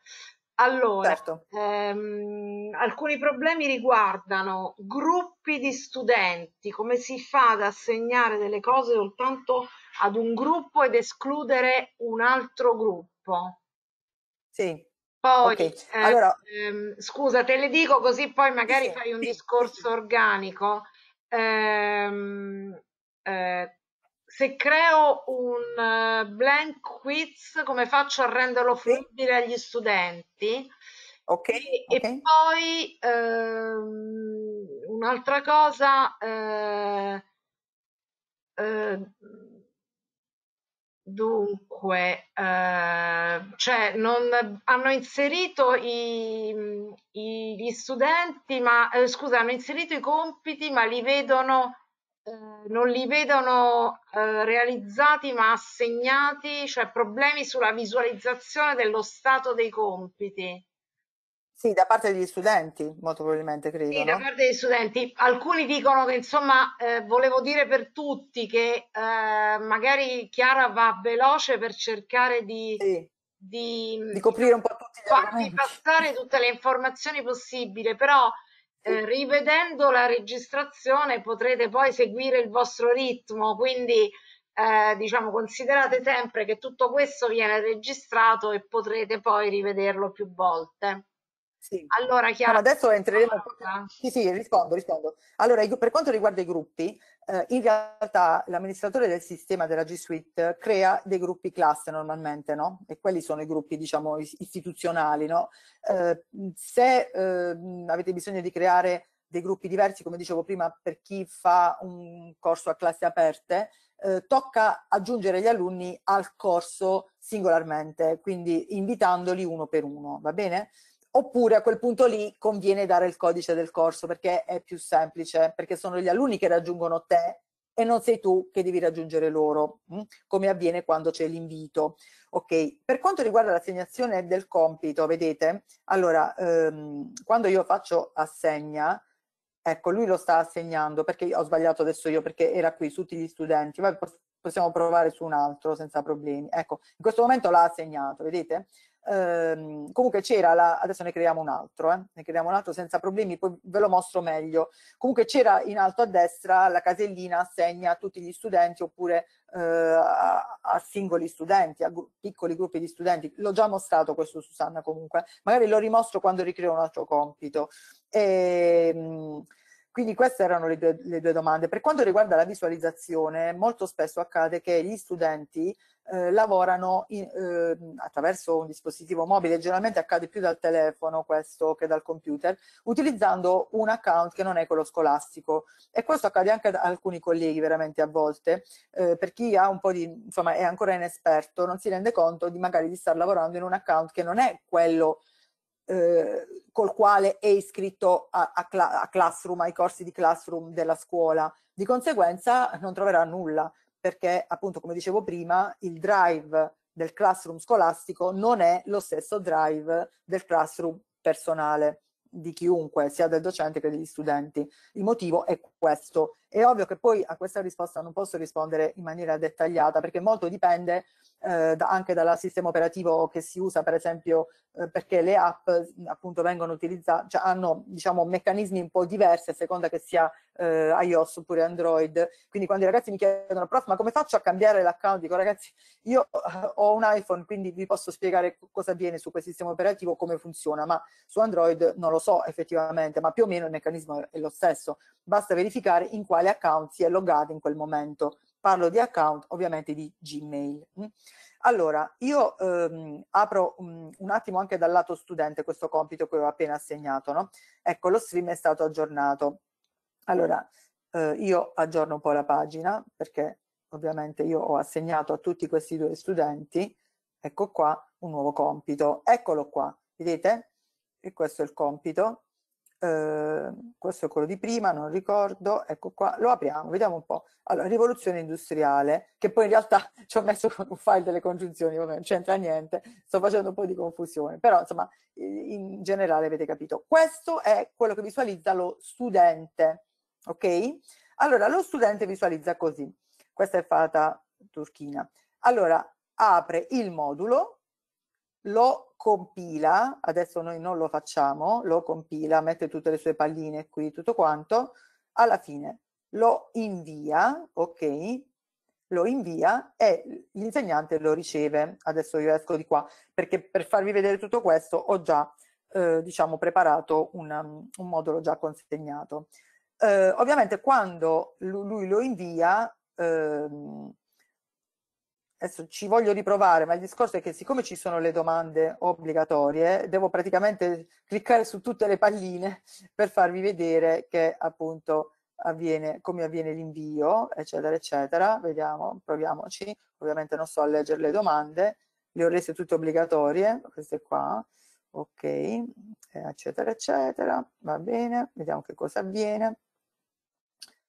Allora, certo. ehm, alcuni problemi riguardano gruppi di studenti, come si fa ad assegnare delle cose soltanto ad un gruppo ed escludere un altro gruppo. Sì. Poi, okay. Eh, allora... ehm, scusa, te le dico così poi magari sì. fai un discorso organico. Ehm, eh, se creo un eh, blank quiz, come faccio a renderlo fruibile agli studenti? Ok. E, okay. e poi ehm, un'altra cosa, eh, eh, Dunque, eh, cioè non, hanno inserito i, i, gli studenti, ma eh, scusa, hanno inserito i compiti, ma li vedono, eh, non li vedono eh, realizzati, ma assegnati, cioè problemi sulla visualizzazione dello stato dei compiti. Sì, da parte degli studenti, molto probabilmente credo. Sì, no? da parte degli studenti. Alcuni dicono che, insomma, eh, volevo dire per tutti che eh, magari Chiara va veloce per cercare di, sì. di, di coprire un po' tutti gli argomenti. Di passare tutte le informazioni possibili, però eh, rivedendo la registrazione potrete poi seguire il vostro ritmo, quindi eh, diciamo considerate sempre che tutto questo viene registrato e potrete poi rivederlo più volte. Sì. Allora, Chiara, adesso entreremo. Allora. Sì, sì, rispondo, rispondo. Allora, per quanto riguarda i gruppi, eh, in realtà l'amministratore del sistema della G Suite crea dei gruppi class normalmente, no? E quelli sono i gruppi, diciamo, istituzionali, no? Eh, se eh, avete bisogno di creare dei gruppi diversi, come dicevo prima, per chi fa un corso a classi aperte, eh, tocca aggiungere gli alunni al corso singolarmente, quindi invitandoli uno per uno, va bene? oppure a quel punto lì conviene dare il codice del corso perché è più semplice, perché sono gli alunni che raggiungono te e non sei tu che devi raggiungere loro, mm? come avviene quando c'è l'invito. Ok, per quanto riguarda l'assegnazione del compito, vedete, allora, ehm, quando io faccio assegna, ecco, lui lo sta assegnando, perché ho sbagliato adesso io, perché era qui su tutti gli studenti, ma possiamo provare su un altro senza problemi. Ecco, in questo momento l'ha assegnato, vedete? Ehm, comunque c'era la, adesso ne creiamo un altro, eh? ne creiamo un altro senza problemi, poi ve lo mostro meglio. Comunque c'era in alto a destra la casellina assegna a tutti gli studenti oppure eh, a, a, singoli studenti, a gru piccoli gruppi di studenti. L'ho già mostrato questo Susanna comunque, magari lo rimostro quando ricreo un altro compito. E, ehm, mh, quindi queste erano le due, le due, domande. Per quanto riguarda la visualizzazione, molto spesso accade che gli studenti eh, lavorano in, eh, attraverso un dispositivo mobile, generalmente accade più dal telefono questo che dal computer, utilizzando un account che non è quello scolastico e questo accade anche ad alcuni colleghi veramente a volte, eh, per chi ha un po' di, insomma è ancora inesperto, non si rende conto di magari di star lavorando in un account che non è quello eh, col quale è iscritto a, a, cl a Classroom, ai corsi di Classroom della scuola. Di conseguenza non troverà nulla perché appunto come dicevo prima il drive del classroom scolastico non è lo stesso drive del classroom personale di chiunque, sia del docente che degli studenti. Il motivo è questo, è ovvio che poi a questa risposta non posso rispondere in maniera dettagliata perché molto dipende eh, da, anche dal sistema operativo che si usa, per esempio, eh, perché le app appunto vengono utilizzate, cioè hanno diciamo meccanismi un po' diversi a seconda che sia eh, iOS oppure Android. Quindi quando i ragazzi mi chiedono, prof, ma come faccio a cambiare l'account? Dico, ragazzi, io eh, ho un iPhone, quindi vi posso spiegare cosa avviene su quel sistema operativo, come funziona, ma su Android non lo so effettivamente, ma più o meno il meccanismo è lo stesso. Basta verificare in quale quale account si è loggato in quel momento. Parlo di account ovviamente di Gmail. Mm. Allora, io ehm, apro um, un attimo anche dal lato studente questo compito che ho appena assegnato. No? Ecco, lo stream è stato aggiornato. Allora, eh, io aggiorno un po' la pagina perché ovviamente io ho assegnato a tutti questi due studenti, ecco qua, un nuovo compito. Eccolo qua, vedete? E questo è il compito. Ehm, questo è quello di prima, non ricordo, ecco qua, lo apriamo, vediamo un po'. Allora, rivoluzione industriale, che poi in realtà (laughs) ci ho messo un file delle congiunzioni, vabbè, non c'entra niente, sto facendo un po' di confusione, però insomma, in generale avete capito. Questo è quello che visualizza lo studente, ok? Allora, lo studente visualizza così, questa è fatta turchina. Allora, apre il modulo, lo compila, adesso noi non lo facciamo, lo compila, mette tutte le sue palline qui, tutto quanto, alla fine lo invia, ok? Lo invia e l'insegnante lo riceve. Adesso io esco di qua perché per farvi vedere tutto questo ho già, eh, diciamo, preparato un, un, modulo già consegnato. Eh, ovviamente quando lui lo invia, eh, adesso ci voglio riprovare, ma il discorso è che siccome ci sono le domande obbligatorie, devo praticamente cliccare su tutte le palline per farvi vedere che appunto avviene, come avviene l'invio, eccetera, eccetera. Vediamo, proviamoci. Ovviamente non so a leggere le domande, le ho rese tutte obbligatorie, queste qua, ok, eccetera, eccetera. Va bene, vediamo che cosa avviene.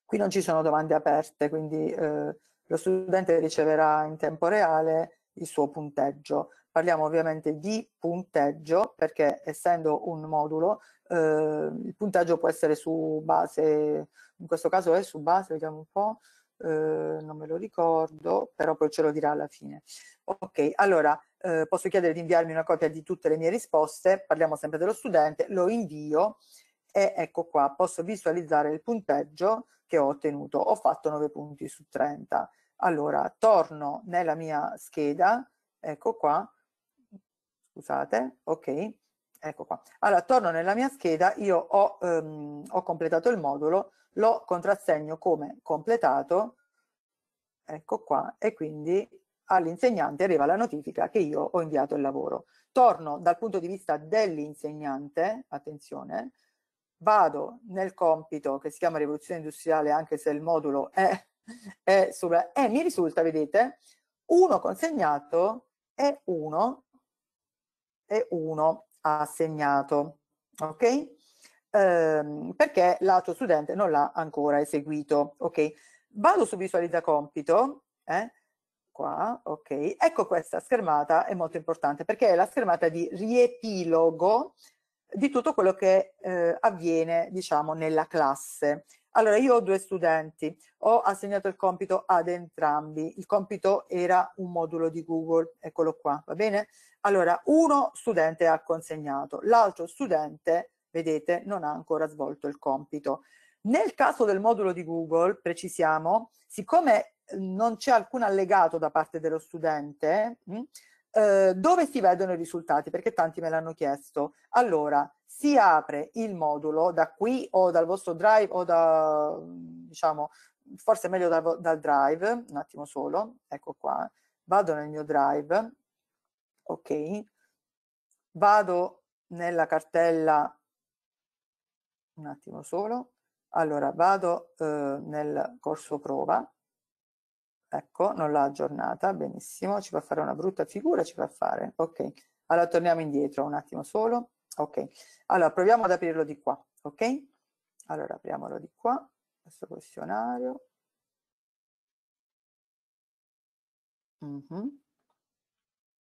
Qui non ci sono domande aperte, quindi... Eh, lo studente riceverà in tempo reale il suo punteggio. Parliamo ovviamente di punteggio perché essendo un modulo eh, il punteggio può essere su base, in questo caso è su base, vediamo un po', eh, non me lo ricordo, però poi ce lo dirà alla fine. Ok, allora eh, posso chiedere di inviarmi una copia di tutte le mie risposte, parliamo sempre dello studente, lo invio e ecco qua, posso visualizzare il punteggio che ho ottenuto, ho fatto 9 punti su 30 allora, torno nella mia scheda, ecco qua, scusate, ok, ecco qua. Allora, torno nella mia scheda, io ho, ehm, ho completato il modulo, lo contrassegno come completato, ecco qua, e quindi all'insegnante arriva la notifica che io ho inviato il lavoro. Torno dal punto di vista dell'insegnante, attenzione, vado nel compito che si chiama rivoluzione industriale anche se il modulo è eh, sulla, e mi risulta, vedete, uno consegnato e uno, e uno assegnato, ok? Ehm, perché l'altro studente non l'ha ancora eseguito, ok? Vado su visualizza compito, eh? qua, ok, ecco questa schermata è molto importante perché è la schermata di riepilogo di tutto quello che eh, avviene, diciamo, nella classe. Allora, io ho due studenti, ho assegnato il compito ad entrambi, il compito era un modulo di Google, eccolo qua, va bene? Allora, uno studente ha consegnato, l'altro studente, vedete, non ha ancora svolto il compito. Nel caso del modulo di Google, precisiamo, siccome eh, non c'è alcun allegato da parte dello studente, mh, hm, eh, dove si vedono i risultati? Perché tanti me l'hanno chiesto. Allora, si apre il modulo da qui o dal vostro drive o da, diciamo, forse meglio dal, dal drive, un attimo solo, ecco qua, vado nel mio drive, ok, vado nella cartella, un attimo solo, allora vado eh, nel corso prova, ecco, non l'ha aggiornata, benissimo, ci fa fare una brutta figura, ci fa fare, ok. Allora torniamo indietro un attimo solo, ok. Allora proviamo ad aprirlo di qua, ok? Allora apriamolo di qua, questo questionario. Mm -hmm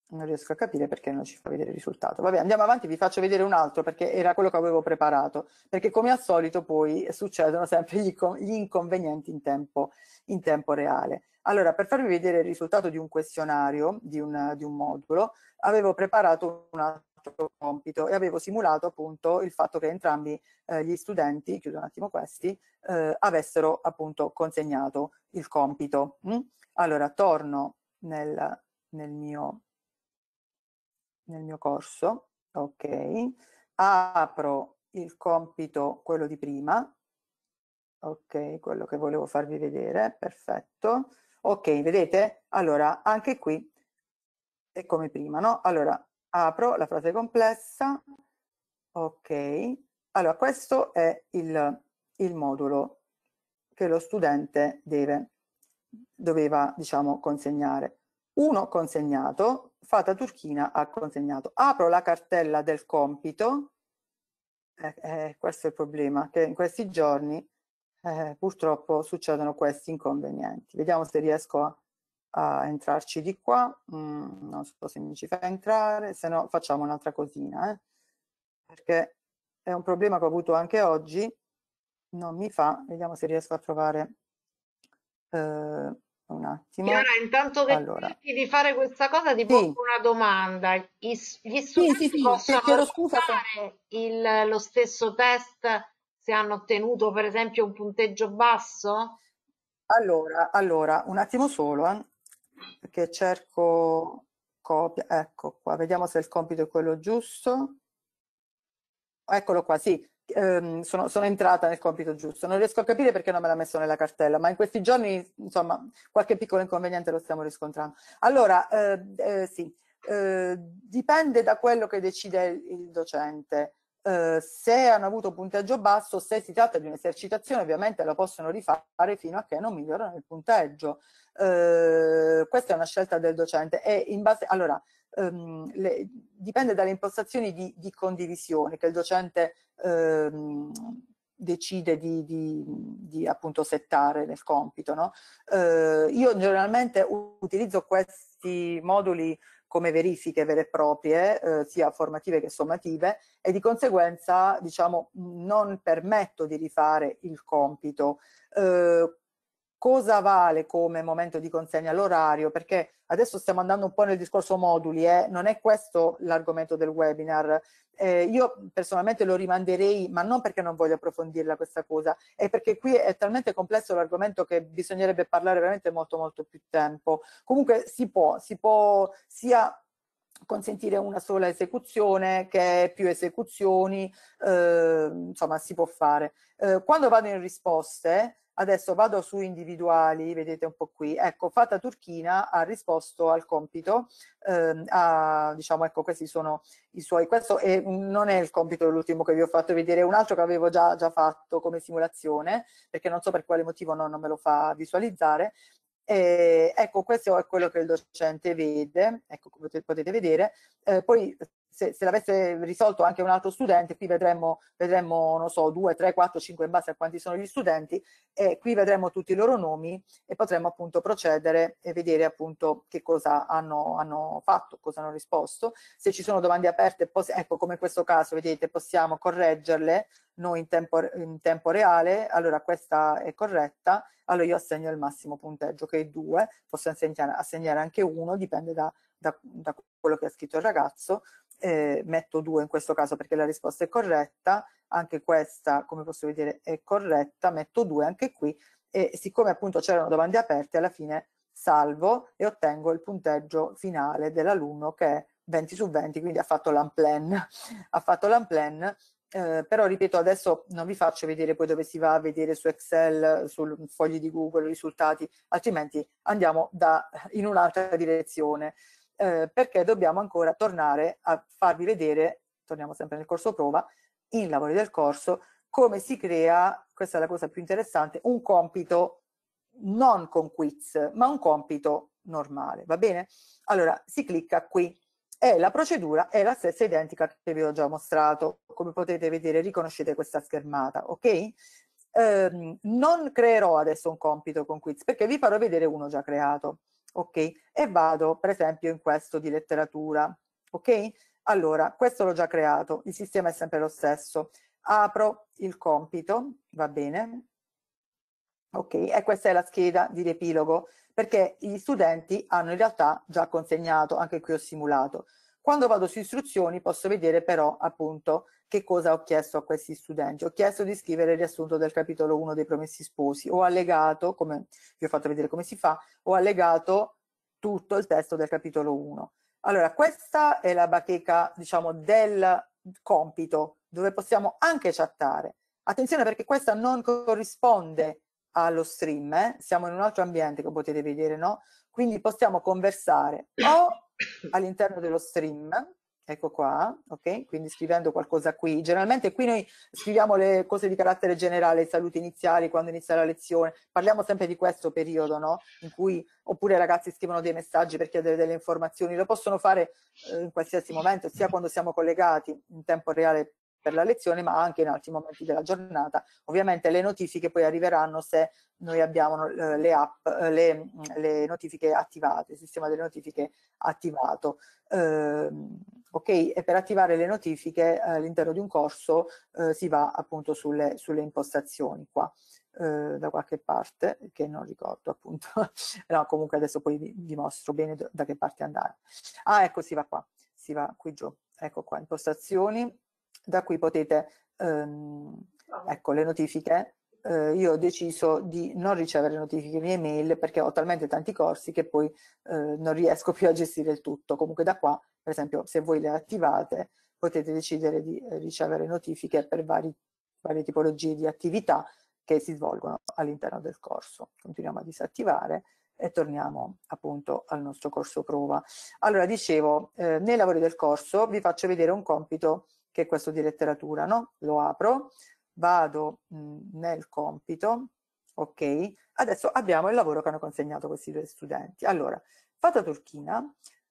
non riesco a capire perché non ci fa vedere il risultato. Vabbè, andiamo avanti, vi faccio vedere un altro perché era quello che avevo preparato, perché come al solito poi succedono sempre gli, gli inconvenienti in tempo, in tempo, reale. Allora, per farvi vedere il risultato di un questionario, di un, di un modulo, avevo preparato un altro compito e avevo simulato appunto il fatto che entrambi eh, gli studenti, chiudo un attimo questi, eh, avessero appunto consegnato il compito. Mm? Allora, torno nel, nel mio nel mio corso, ok? Apro il compito, quello di prima, ok? Quello che volevo farvi vedere, perfetto. Ok, vedete? Allora, anche qui è come prima, no? Allora, apro la frase complessa, ok? Allora, questo è il, il modulo che lo studente deve, doveva, diciamo, consegnare. Uno consegnato, Fata Turchina ha consegnato. Apro la cartella del compito, eh, eh, questo è il problema, che in questi giorni eh, purtroppo succedono questi inconvenienti. Vediamo se riesco a, a entrarci di qua, mm, non so se mi ci fa entrare, se no facciamo un'altra cosina, eh. perché è un problema che ho avuto anche oggi, non mi fa, vediamo se riesco a trovare... Eh, un attimo. Chiara, intanto che allora. cerchi di fare questa cosa, ti sì. pongo una domanda. I, gli studenti sì, sì, possono chiedo scusa fare se... lo stesso test se hanno ottenuto, per esempio, un punteggio basso? Allora, allora un attimo solo, eh, perché cerco copia. Ecco qua, vediamo se il compito è quello giusto. Eccolo qua, sì ehm, sono, sono, entrata nel compito giusto. Non riesco a capire perché non me l'ha messo nella cartella, ma in questi giorni, insomma, qualche piccolo inconveniente lo stiamo riscontrando. Allora, eh, eh, sì, eh, dipende da quello che decide il docente. Uh, se hanno avuto punteggio basso, se si tratta di un'esercitazione, ovviamente lo possono rifare fino a che non migliorano il punteggio eh, questa è una scelta del docente e in base, allora, ehm, le, dipende dalle impostazioni di, di, condivisione che il docente ehm, decide di, di, di, appunto settare nel compito. No? Eh, io generalmente utilizzo questi moduli come verifiche vere e proprie, eh, sia formative che sommative, e di conseguenza diciamo, non permetto di rifare il compito. Eh, cosa vale come momento di consegna, l'orario, perché adesso stiamo andando un po' nel discorso moduli, eh? non è questo l'argomento del webinar. Eh, io personalmente lo rimanderei, ma non perché non voglio approfondirla questa cosa, è perché qui è talmente complesso l'argomento che bisognerebbe parlare veramente molto molto più tempo. Comunque si può, si può sia consentire una sola esecuzione che più esecuzioni, eh, insomma si può fare. Eh, quando vado in risposte, Adesso vado su individuali, vedete un po' qui. Ecco, Fata Turchina ha risposto al compito, ehm, a, diciamo, ecco, questi sono i suoi. Questo è, non è il compito dell'ultimo che vi ho fatto vedere, è un altro che avevo già, già, fatto come simulazione, perché non so per quale motivo no, non me lo fa visualizzare. E, ecco, questo è quello che il docente vede, ecco, come potete vedere. Eh, poi se, se l'avesse risolto anche un altro studente, qui vedremmo, vedremmo non so, due, tre, quattro, cinque in base a quanti sono gli studenti e qui vedremo tutti i loro nomi e potremmo appunto procedere e vedere appunto che cosa hanno, hanno fatto, cosa hanno risposto. Se ci sono domande aperte, ecco come in questo caso, vedete, possiamo correggerle noi in tempo, in tempo reale, allora questa è corretta, allora io assegno il massimo punteggio che è 2, posso assegnare, assegnare anche 1, dipende da, da, da quello che ha scritto il ragazzo, eh, metto 2 in questo caso perché la risposta è corretta, anche questa come posso vedere è corretta, metto 2 anche qui e siccome appunto c'erano domande aperte alla fine salvo e ottengo il punteggio finale dell'alunno che è 20 su 20, quindi ha fatto l'amplen, ha fatto l'amplen eh, però ripeto adesso non vi faccio vedere poi dove si va a vedere su Excel, su fogli di Google, i risultati, altrimenti andiamo da, in un'altra direzione eh, perché dobbiamo ancora tornare a farvi vedere, torniamo sempre nel corso prova, in lavori del corso, come si crea, questa è la cosa più interessante, un compito non con quiz, ma un compito normale, va bene? Allora, si clicca qui e la procedura è la stessa identica che vi ho già mostrato, come potete vedere riconoscete questa schermata, ok? Ehm, non creerò adesso un compito con quiz perché vi farò vedere uno già creato ok? E vado per esempio in questo di letteratura, ok? Allora, questo l'ho già creato, il sistema è sempre lo stesso. Apro il compito, va bene? Ok, e questa è la scheda di riepilogo, perché gli studenti hanno in realtà già consegnato, anche qui ho simulato. Quando vado su istruzioni posso vedere però appunto che cosa ho chiesto a questi studenti. Ho chiesto di scrivere il riassunto del capitolo 1 dei promessi sposi, ho allegato, come vi ho fatto vedere come si fa, ho allegato tutto il testo del capitolo 1. Allora, questa è la bacheca, diciamo, del compito, dove possiamo anche chattare. Attenzione perché questa non corrisponde allo stream, eh? siamo in un altro ambiente, come potete vedere, no? Quindi possiamo conversare o all'interno dello stream, ecco qua, ok? Quindi scrivendo qualcosa qui. Generalmente qui noi scriviamo le cose di carattere generale, i saluti iniziali, quando inizia la lezione, parliamo sempre di questo periodo, no? In cui, oppure i ragazzi scrivono dei messaggi per chiedere delle informazioni, lo possono fare eh, in qualsiasi momento, sia quando siamo collegati in tempo reale per la lezione, ma anche in altri momenti della giornata. Ovviamente le notifiche poi arriveranno se noi abbiamo eh, le app, eh, le, mm, le notifiche attivate, il sistema delle notifiche attivato. Eh, ok, e per attivare le notifiche eh, all'interno di un corso eh, si va appunto sulle, sulle impostazioni qua eh, da qualche parte, che non ricordo appunto, (laughs) no comunque adesso poi vi, vi mostro bene da che parte andare. Ah ecco si va qua, si va qui giù, ecco qua impostazioni, da cui potete, ehm, ecco le notifiche, eh, io ho deciso di non ricevere notifiche via email perché ho talmente tanti corsi che poi eh, non riesco (laughs) più a gestire il tutto, comunque da qua, per esempio, se voi le attivate potete decidere di eh, ricevere notifiche per vari, varie tipologie di attività che si svolgono all'interno del corso. Continuiamo a disattivare e torniamo appunto al nostro corso prova. Allora dicevo, eh, nei lavori del corso vi faccio vedere un compito che è questo di letteratura, no? Lo apro, vado mh, mm, nel compito, ok? Adesso abbiamo il lavoro che hanno consegnato questi due studenti. Allora, Fata Turchina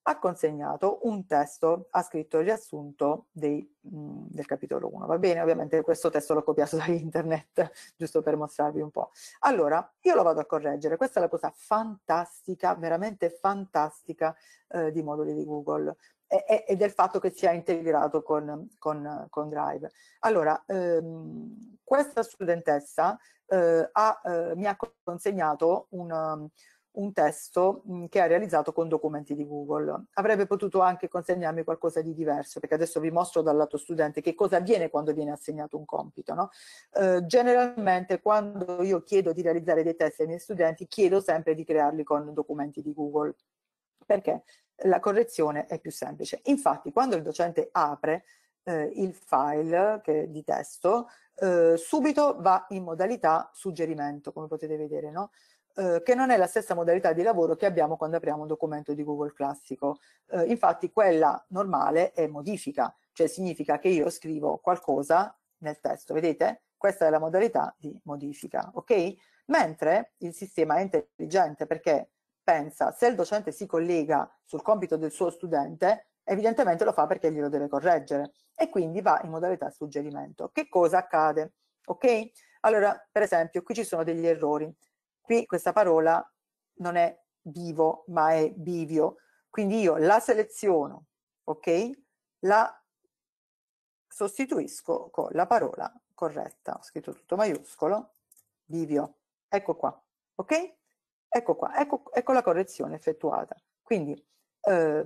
ha consegnato un testo, ha scritto il riassunto dei, mh, mm, del capitolo 1, va bene? Ovviamente questo testo l'ho copiato (laughs) da internet, giusto per mostrarvi un po'. Allora, io lo vado a correggere, questa è la cosa fantastica, veramente fantastica eh, di moduli di Google e, e, del fatto che sia integrato con, con, con Drive. Allora, ehm, questa studentessa eh, ha, eh, mi ha consegnato un, un testo mm, che ha realizzato con documenti di Google. Avrebbe potuto anche consegnarmi qualcosa di diverso, perché adesso vi mostro dal lato studente che cosa avviene quando viene assegnato un compito. No? Eh, generalmente quando io chiedo di realizzare dei test ai miei studenti, chiedo sempre di crearli con documenti di Google. Perché? la correzione è più semplice. Infatti, quando il docente apre eh, il file che, di testo, eh, subito va in modalità suggerimento, come potete vedere, no? eh, che non è la stessa modalità di lavoro che abbiamo quando apriamo un documento di Google Classico. Eh, infatti quella normale è modifica, cioè significa che io scrivo qualcosa nel testo, vedete? Questa è la modalità di modifica, ok? Mentre il sistema è intelligente perché pensa, se il docente si collega sul compito del suo studente, evidentemente lo fa perché glielo deve correggere e quindi va in modalità suggerimento. Che cosa accade? Ok? Allora, per esempio, qui ci sono degli errori. Qui questa parola non è vivo, ma è bivio. Quindi io la seleziono, ok? La sostituisco con la parola corretta. Ho scritto tutto maiuscolo, bivio. Ecco qua, ok? Ecco qua, ecco, ecco la correzione effettuata. Quindi eh,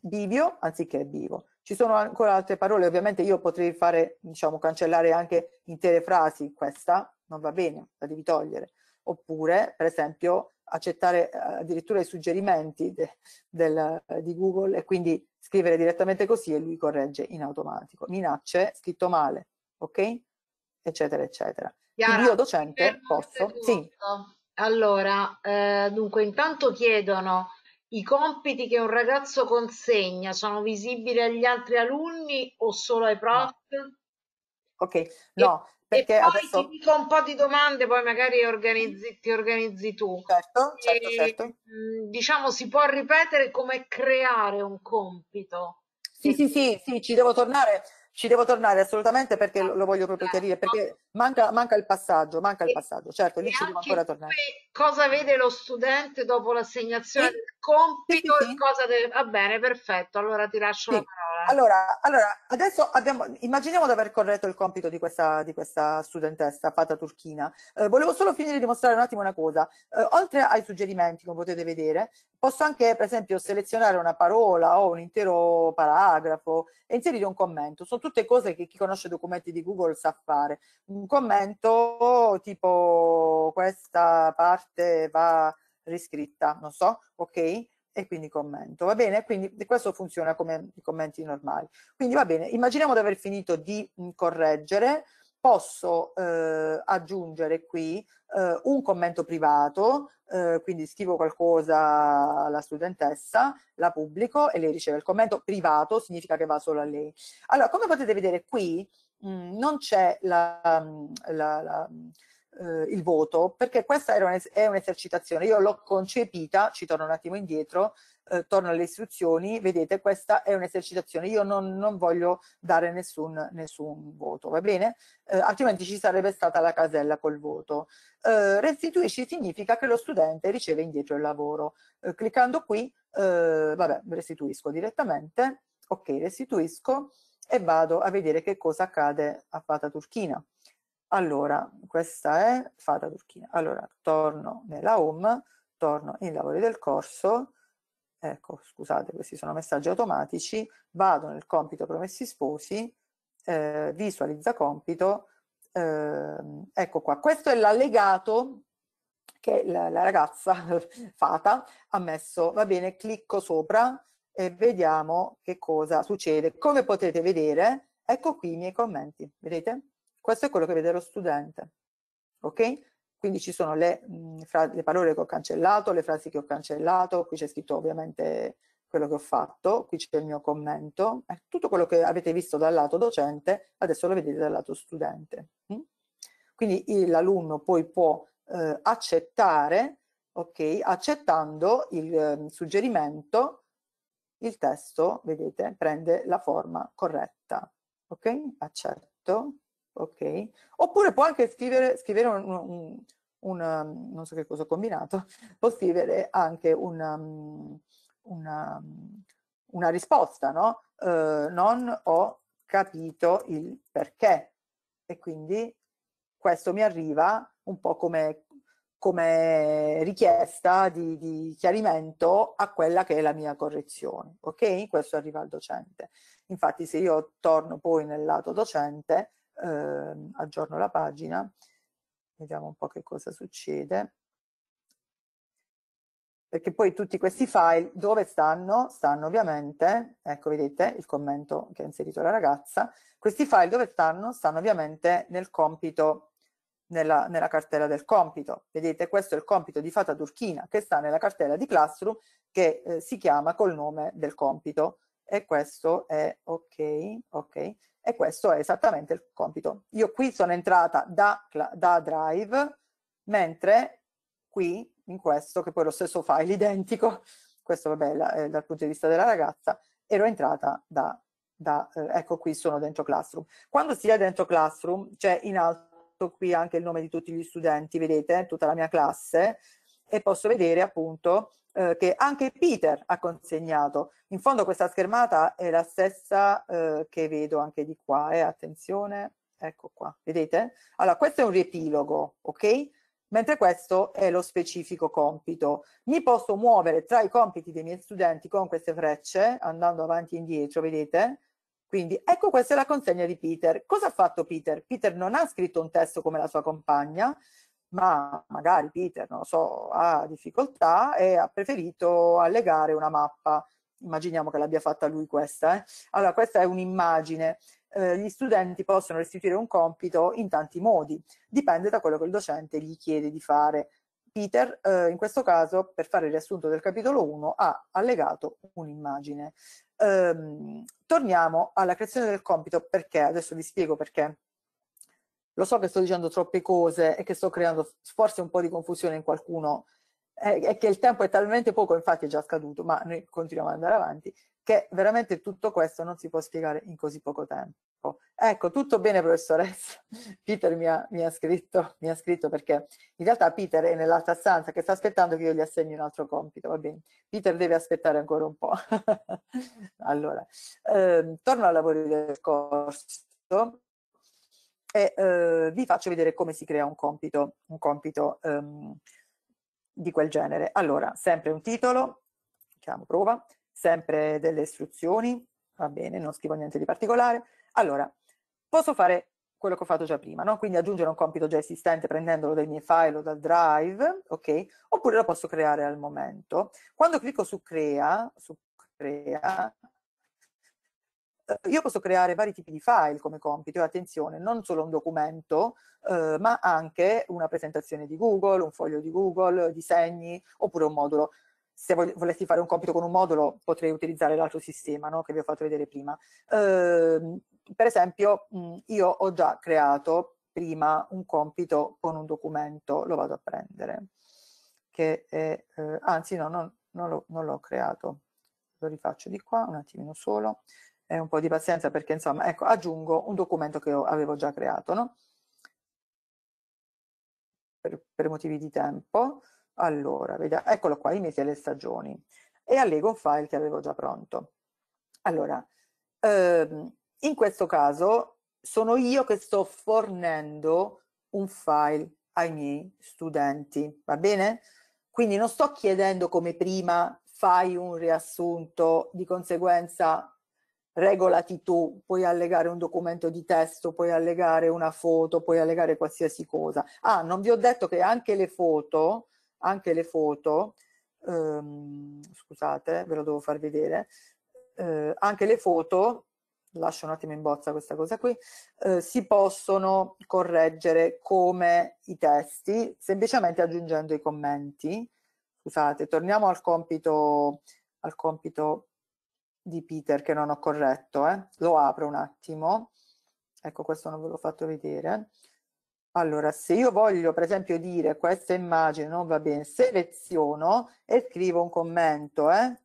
bivio anziché vivo. Ci sono ancora altre parole, ovviamente io potrei fare, diciamo, cancellare anche intere frasi, questa non va bene, la devi togliere. Oppure, per esempio, accettare eh, addirittura i suggerimenti de, del, di Google e quindi scrivere direttamente così e lui corregge in automatico. Minacce, scritto male, ok? Eccetera, eccetera. Chiara, io docente posso... Sì. Allora, eh, dunque, intanto chiedono i compiti che un ragazzo consegna sono visibili agli altri alunni o solo ai prof? No. Ok, no, e, perché e poi adesso... ti dico un po' di domande, poi magari organizzi, ti organizzi tu. Certo, certo, e, certo. certo. Mm, diciamo, si può ripetere come creare un compito. Sì, sì, sì, sì, ci devo tornare ci devo tornare assolutamente perché lo, lo voglio proprio chiarire, perché manca, manca, il passaggio, manca il passaggio, certo, lì ci devo ancora tornare. Cosa vede lo studente dopo l'assegnazione sì. del compito? Sì, sì, cosa deve... Va bene, perfetto, allora ti lascio la parola. Allora, allora adesso abbiamo... immaginiamo di aver corretto il compito di questa, di questa studentessa, fatta Turchina. Eh, volevo solo finire di mostrare un attimo una cosa. Eh, oltre ai suggerimenti, come potete vedere, Posso anche, per esempio, selezionare una parola o un intero paragrafo e inserire un commento. Sono tutte cose che chi conosce i documenti di Google sa fare. Un commento tipo questa parte va riscritta, non so, ok? E quindi commento, va bene? Quindi questo funziona come i commenti normali. Quindi va bene, immaginiamo di aver finito di correggere posso eh, aggiungere qui eh, un commento privato, eh, quindi scrivo qualcosa alla studentessa, la pubblico e lei riceve il commento privato, significa che va solo a lei. Allora, come potete vedere qui, mh, mm, non c'è la, la, la eh, il voto, perché questa era un es- è un'esercitazione. Io l'ho concepita, ci torno un attimo indietro, eh, torno alle istruzioni, vedete, questa è un'esercitazione. Io non, non voglio dare nessun, nessun, voto, va bene? Eh, altrimenti ci sarebbe stata la casella col voto. Eh, restituisci significa che lo studente riceve indietro il lavoro. Eh, cliccando qui, eh, vabbè, restituisco direttamente. Ok, restituisco e vado a vedere che cosa accade a Fata Turchina. Allora, questa è fata turchina. Allora, torno nella home, torno in lavori del corso, ecco, scusate, questi sono messaggi automatici, vado nel compito promessi sposi, eh, visualizza compito, eh, ecco qua, questo è l'allegato che la, la ragazza (laughs) fata ha messo, va bene, clicco sopra e vediamo che cosa succede. Come potete vedere, ecco qui i miei commenti, vedete? Questo è quello che vede lo studente. Ok? Quindi ci sono le, mh, mm, le parole che ho cancellato, le frasi che ho cancellato, qui c'è scritto ovviamente quello che ho fatto, qui c'è il mio commento, eh, tutto quello che avete visto dal lato docente, adesso lo vedete dal lato studente. Mh? Mm? Quindi l'alunno poi può eh, accettare, ok, accettando il eh, suggerimento, il testo, vedete, prende la forma corretta. Ok? Accetto ok? Oppure può anche scrivere, scrivere un, un, un, um, non so che cosa ho combinato, (laughs) può scrivere anche um, una, una, um, una risposta, no? Eh, non ho capito il perché. E quindi questo mi arriva un po' come, come richiesta di, di, chiarimento a quella che è la mia correzione, ok? Questo arriva al docente. Infatti se io torno poi nel lato docente, eh, aggiorno la pagina, vediamo un po' che cosa succede, perché poi tutti questi file dove stanno? Stanno ovviamente, ecco vedete il commento che ha inserito la ragazza, questi file dove stanno? Stanno ovviamente nel compito, nella, nella cartella del compito, vedete questo è il compito di Fata Turchina che sta nella cartella di Classroom che eh, si chiama col nome del compito e questo è ok, ok, e questo è esattamente il compito. Io qui sono entrata da, da drive, mentre qui in questo, che poi è lo stesso file (laughs) identico, questo vabbè la, eh, dal punto di vista della ragazza, ero entrata da, da eh, ecco qui sono dentro Classroom. Quando si è dentro Classroom c'è in alto qui anche il nome di tutti gli studenti, vedete, tutta la mia classe, e posso vedere appunto eh, che anche Peter ha consegnato. In fondo questa schermata è la stessa eh, che vedo anche di qua, eh, attenzione, ecco qua, vedete? Allora, questo è un riepilogo, ok? Mentre questo è lo specifico compito. Mi posso muovere tra i compiti dei miei studenti con queste frecce, andando avanti e indietro, vedete? Quindi ecco questa è la consegna di Peter. Cosa ha fatto Peter? Peter non ha scritto un testo come la sua compagna, ma magari Peter, non lo so, ha difficoltà e ha preferito allegare una mappa. Immaginiamo che l'abbia fatta lui questa. Eh? Allora, questa è un'immagine. Eh, gli studenti possono restituire un compito in tanti modi, dipende da quello che il docente gli chiede di fare. Peter, eh, in questo caso, per fare il riassunto del capitolo 1, ha allegato un'immagine. Ehm, torniamo alla creazione del compito perché, adesso vi spiego perché lo so che sto dicendo troppe cose e che sto creando forse un po' di confusione in qualcuno e che il tempo è talmente poco, infatti è già scaduto, ma noi continuiamo ad andare avanti, che veramente tutto questo non si può spiegare in così poco tempo. Ecco, tutto bene professoressa, (laughs) Peter mi ha, mi ha scritto, mi ha scritto perché in realtà Peter è nell'altra stanza che sta aspettando che io gli assegni un altro compito, va bene, Peter deve aspettare ancora un po'. (laughs) allora, ehm, torno al lavoro del corso, e eh, vi faccio vedere come si crea un compito, un compito ehm, di quel genere. Allora, sempre un titolo, chiamo prova, sempre delle istruzioni, va bene, non scrivo niente di particolare. Allora, posso fare quello che ho fatto già prima, no? quindi aggiungere un compito già esistente prendendolo dai miei file o dal drive, ok? Oppure lo posso creare al momento. Quando clicco su crea, su crea, io posso creare vari tipi di file come compito, e attenzione, non solo un documento, eh, ma anche una presentazione di Google, un foglio di Google, disegni, oppure un modulo. Se volessi fare un compito con un modulo, potrei utilizzare l'altro sistema no? che vi ho fatto vedere prima. Eh, per esempio, mh, mm, io ho già creato prima un compito con un documento, lo vado a prendere, che è, eh, anzi no, non, non l'ho creato, lo rifaccio di qua un attimino solo, eh, un po' di pazienza perché insomma, ecco, aggiungo un documento che avevo già creato, no? per, per motivi di tempo. Allora, vediamo, eccolo qua, i mesi e le stagioni. E allego un file che avevo già pronto. Allora, ehm, in questo caso sono io che sto fornendo un file ai miei studenti, va bene? Quindi non sto chiedendo come prima fai un riassunto, di conseguenza regolati tu, puoi allegare un documento di testo, puoi allegare una foto, puoi allegare qualsiasi cosa. Ah, non vi ho detto che anche le foto, anche le foto, ehm, scusate, ve lo devo far vedere, eh, anche le foto, lascio un attimo in bozza questa cosa qui, eh, si possono correggere come i testi, semplicemente aggiungendo i commenti. Scusate, torniamo al compito, al compito di Peter che non ho corretto, eh. lo apro un attimo, ecco questo non ve l'ho fatto vedere. Allora, se io voglio per esempio dire questa immagine non va bene, seleziono e scrivo un commento, eh.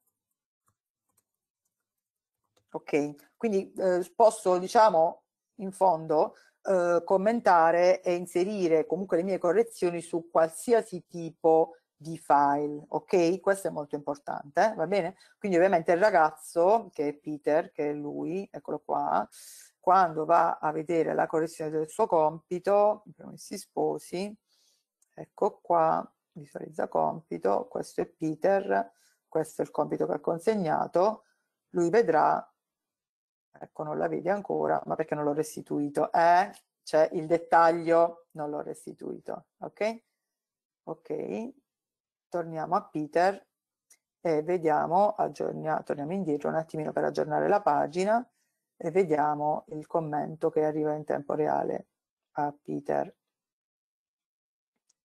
ok? Quindi eh, posso, diciamo, in fondo eh, commentare e inserire comunque le mie correzioni su qualsiasi tipo di file, ok? Questo è molto importante, eh? va bene? Quindi ovviamente il ragazzo, che è Peter, che è lui, eccolo qua, quando va a vedere la correzione del suo compito, si sposi, ecco qua, visualizza compito, questo è Peter, questo è il compito che ha consegnato, lui vedrà, ecco non la vedi ancora, ma perché non l'ho restituito, eh? C'è il dettaglio, non l'ho restituito, ok? Ok, torniamo a Peter e vediamo, torniamo indietro un attimino per aggiornare la pagina e vediamo il commento che arriva in tempo reale a Peter.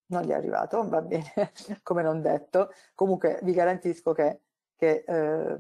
Non gli è arrivato, va bene, (laughs) come non detto. Comunque vi garantisco che, che, eh,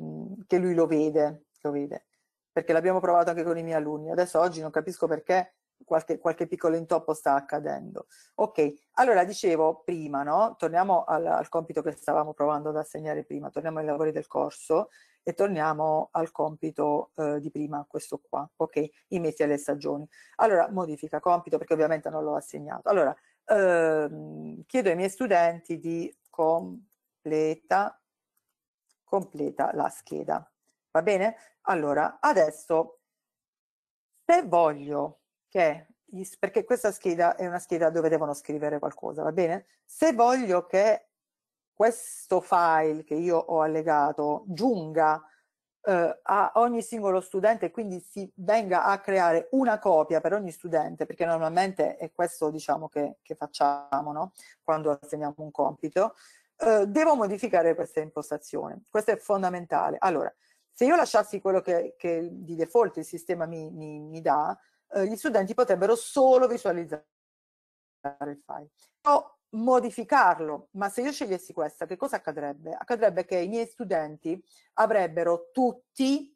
che lui lo vede, lo vede perché l'abbiamo provato anche con i miei alunni. Adesso oggi non capisco perché qualche, qualche piccolo intoppo sta accadendo. Ok, allora dicevo prima, no? torniamo al, al compito che stavamo provando ad assegnare prima, torniamo ai lavori del corso e torniamo al compito eh, di prima, questo qua, ok? I mesi e le stagioni. Allora, modifica compito perché ovviamente non l'ho assegnato. Allora, ehm, chiedo ai miei studenti di completa, completa la scheda, va bene? Allora, adesso, se voglio che gli, perché questa scheda è una scheda dove devono scrivere qualcosa, va bene? Se voglio che questo file che io ho allegato giunga eh, a ogni singolo studente e quindi si venga a creare una copia per ogni studente, perché normalmente è questo diciamo che, che facciamo no? quando assegniamo un compito, eh, devo modificare questa impostazione. Questo è fondamentale. Allora, se io lasciassi quello che, che di default il sistema mi, mi, mi dà, eh, gli studenti potrebbero solo visualizzare il file. O modificarlo, ma se io scegliessi questa, che cosa accadrebbe? Accadrebbe che i miei studenti avrebbero tutti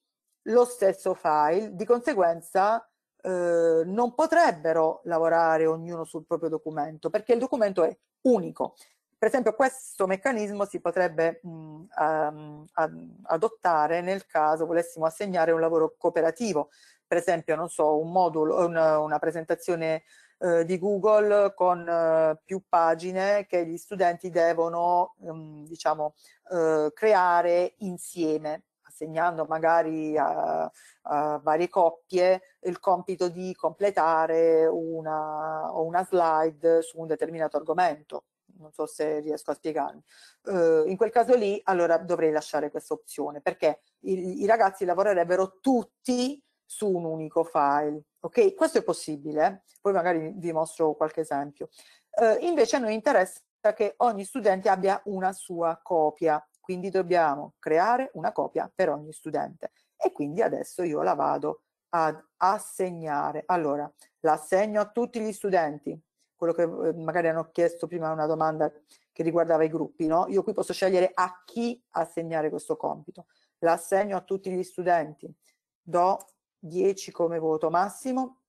lo stesso file, di conseguenza eh, non potrebbero lavorare ognuno sul proprio documento, perché il documento è unico. Per esempio questo meccanismo si potrebbe mh, mm, ehm, a, a, adottare nel caso volessimo assegnare un lavoro cooperativo, per esempio, non so, un modulo, una, una presentazione eh, di Google con eh, più pagine che gli studenti devono, ehm, diciamo, eh, creare insieme assegnando magari a, a, varie coppie il compito di completare una, una slide su un determinato argomento non so se riesco a spiegarmi. Uh, in quel caso lì allora dovrei lasciare questa opzione perché i, i ragazzi lavorerebbero tutti su un unico file. Ok, questo è possibile, eh? poi magari vi mostro qualche esempio. Eh, invece a noi interessa che ogni studente abbia una sua copia, quindi dobbiamo creare una copia per ogni studente e quindi adesso io la vado ad assegnare. Allora, l'assegno a tutti gli studenti, quello che eh, magari hanno chiesto prima una domanda che riguardava i gruppi, no? Io qui posso scegliere a chi assegnare questo compito. L'assegno a tutti gli studenti, do 10 come voto massimo,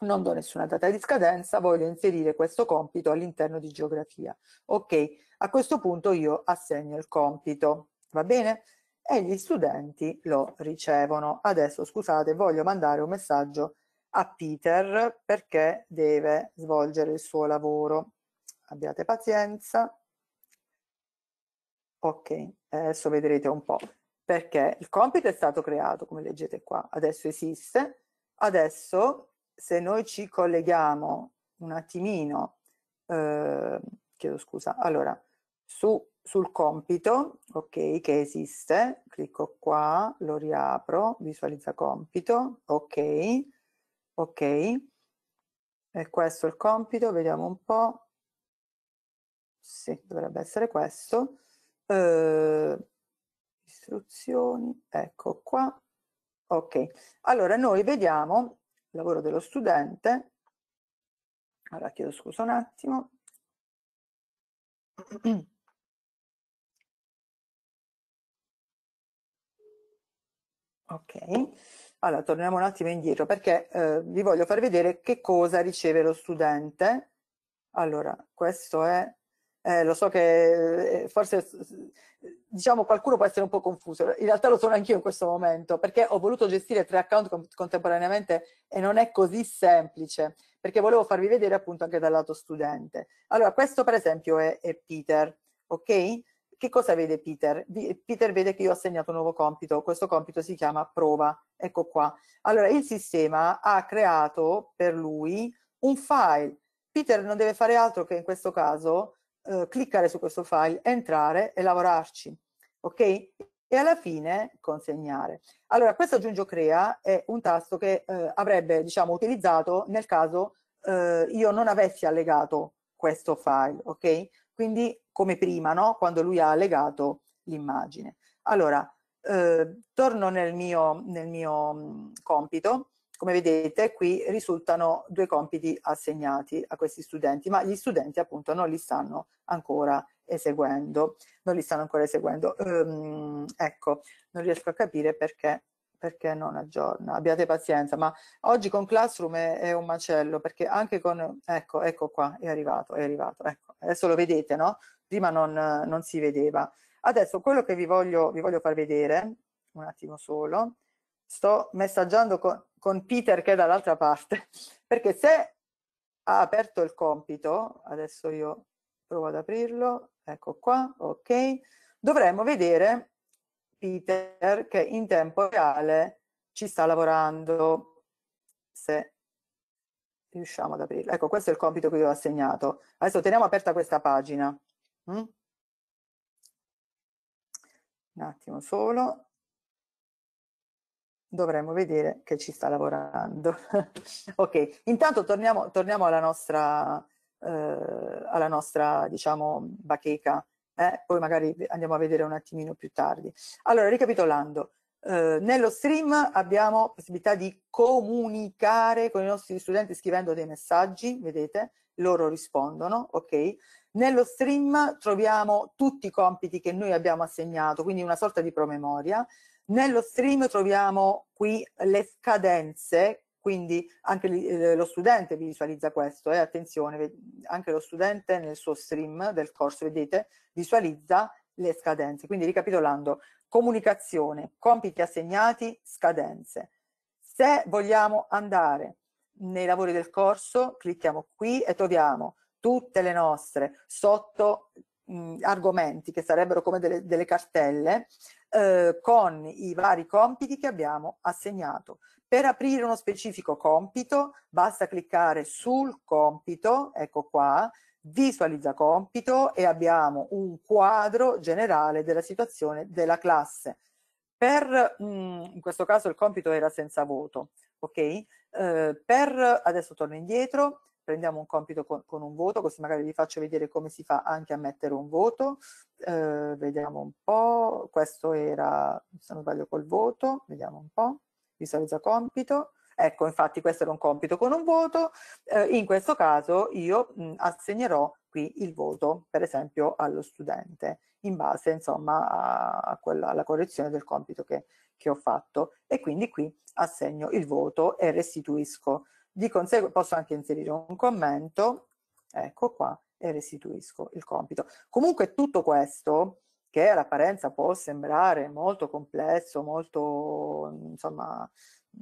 non do nessuna data di scadenza, voglio inserire questo compito all'interno di geografia. Ok, a questo punto io assegno il compito, va bene? E gli studenti lo ricevono. Adesso, scusate, voglio mandare un messaggio a Peter perché deve svolgere il suo lavoro. Abbiate pazienza. Ok, adesso vedrete un po' perché il compito è stato creato, come leggete qua, adesso esiste, adesso se noi ci colleghiamo un attimino, eh, chiedo scusa, allora, su, sul compito, ok, che esiste, clicco qua, lo riapro, visualizza compito, ok, ok, e questo è il compito, vediamo un po', sì, dovrebbe essere questo, eh, istruzioni, ecco qua. Ok, allora noi vediamo il lavoro dello studente. Allora chiedo scusa un attimo. (clears throat) Ok, allora torniamo un attimo indietro perché eh, vi voglio far vedere che cosa riceve lo studente. Allora, questo è eh, lo so che eh, forse diciamo qualcuno può essere un po' confuso, in realtà lo sono anch'io in questo momento, perché ho voluto gestire tre account contemporaneamente e non è così semplice, perché volevo farvi vedere appunto anche dal lato studente. Allora, questo per esempio è, è Peter, ok? Che cosa vede Peter? Peter vede che io ho assegnato un nuovo compito, questo compito si chiama prova, ecco qua. Allora, il sistema ha creato per lui un file. Peter non deve fare altro che in questo caso eh, cliccare su questo file, entrare e lavorarci, ok? E alla fine consegnare. Allora, questo aggiungi crea è un tasto che eh, avrebbe, diciamo, utilizzato nel caso eh, io non avessi allegato questo file, ok? Quindi come prima, no? Quando lui ha allegato l'immagine. Allora, eh, torno nel mio, nel mio mm, compito come vedete qui risultano due compiti assegnati a questi studenti, ma gli studenti appunto non li stanno ancora eseguendo, non li stanno ancora eseguendo. Ehm, ecco, non riesco a capire perché, perché non aggiorna, abbiate pazienza, ma oggi con Classroom è, è, un macello, perché anche con, ecco, ecco qua, è arrivato, è arrivato, ecco, adesso lo vedete, no? Prima non, non si vedeva. Adesso quello che vi voglio, vi voglio far vedere, un attimo solo, sto messaggiando con, con Peter che è dall'altra parte, (laughs) perché se ha aperto il compito, adesso io provo ad aprirlo, ecco qua, ok, dovremmo vedere Peter che in tempo reale ci sta lavorando, se riusciamo ad aprirlo. Ecco, questo è il compito che io ho assegnato. Adesso teniamo aperta questa pagina. Mm? Un attimo solo dovremmo vedere che ci sta lavorando. (laughs) ok, intanto torniamo, torniamo alla nostra, eh, alla nostra diciamo, bacheca, eh? poi magari andiamo a vedere un attimino più tardi. Allora, ricapitolando, eh, nello stream abbiamo possibilità di comunicare con i nostri studenti scrivendo dei messaggi, vedete, loro rispondono, ok? Nello stream troviamo tutti i compiti che noi abbiamo assegnato, quindi una sorta di promemoria, nello stream troviamo qui le scadenze, quindi anche eh, lo studente visualizza questo, eh, attenzione, anche lo studente nel suo stream del corso, vedete, visualizza le scadenze. Quindi ricapitolando, comunicazione, compiti assegnati, scadenze. Se vogliamo andare nei lavori del corso, clicchiamo qui e troviamo tutte le nostre sotto mh, argomenti che sarebbero come delle, delle cartelle eh, con i vari compiti che abbiamo assegnato. Per aprire uno specifico compito basta cliccare sul compito, ecco qua, visualizza compito e abbiamo un quadro generale della situazione della classe. Per, mh, in questo caso il compito era senza voto, ok? Eh, per, adesso torno indietro, prendiamo un compito con, con, un voto, così magari vi faccio vedere come si fa anche a mettere un voto. Eh, vediamo un po', questo era, se non sbaglio, col voto, vediamo un po', visualizza compito. Ecco, infatti questo era un compito con un voto, eh, in questo caso io mh, assegnerò qui il voto, per esempio, allo studente, in base insomma a, a quella, alla correzione del compito che, che ho fatto e quindi qui assegno il voto e restituisco di conseguenza posso anche inserire un commento, ecco qua, e restituisco il compito. Comunque tutto questo, che all'apparenza può sembrare molto complesso, molto, insomma,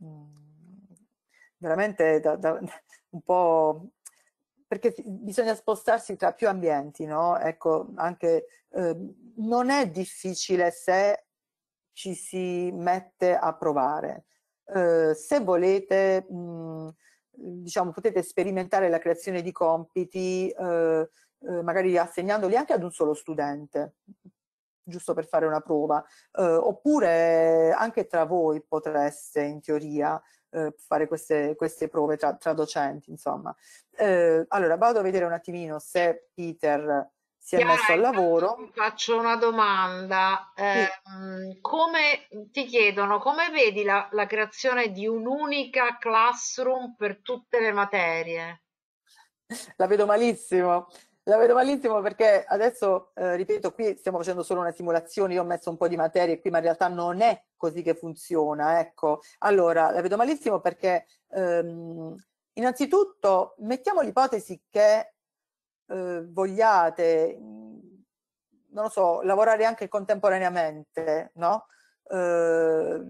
mm, veramente da, da, (laughs) un po' perché bisogna spostarsi tra più ambienti, no? Ecco, anche eh, non è difficile se ci si mette a provare. Eh, se volete, mh, mm, Ehm, diciamo, potete sperimentare la creazione di compiti, eh, eh, magari assegnandoli anche ad un solo studente, giusto per fare una prova, eh, oppure anche tra voi potreste in teoria eh, fare queste, queste prove tra, tra docenti, insomma. allora, vado a vedere un attimino se Peter si è Chiara, messo al lavoro. Faccio una domanda. Eh, sì. Ehm, come ti chiedono, come vedi la, la, creazione di un'unica classroom per tutte le materie? La vedo malissimo. La vedo malissimo perché adesso, eh, ripeto, qui stiamo facendo solo una simulazione, io ho messo un po' di materie qui, ma in realtà non è così che funziona, ecco. Allora, la vedo malissimo perché ehm, innanzitutto mettiamo l'ipotesi che eh, vogliate, non lo so, lavorare anche contemporaneamente, no? Eh,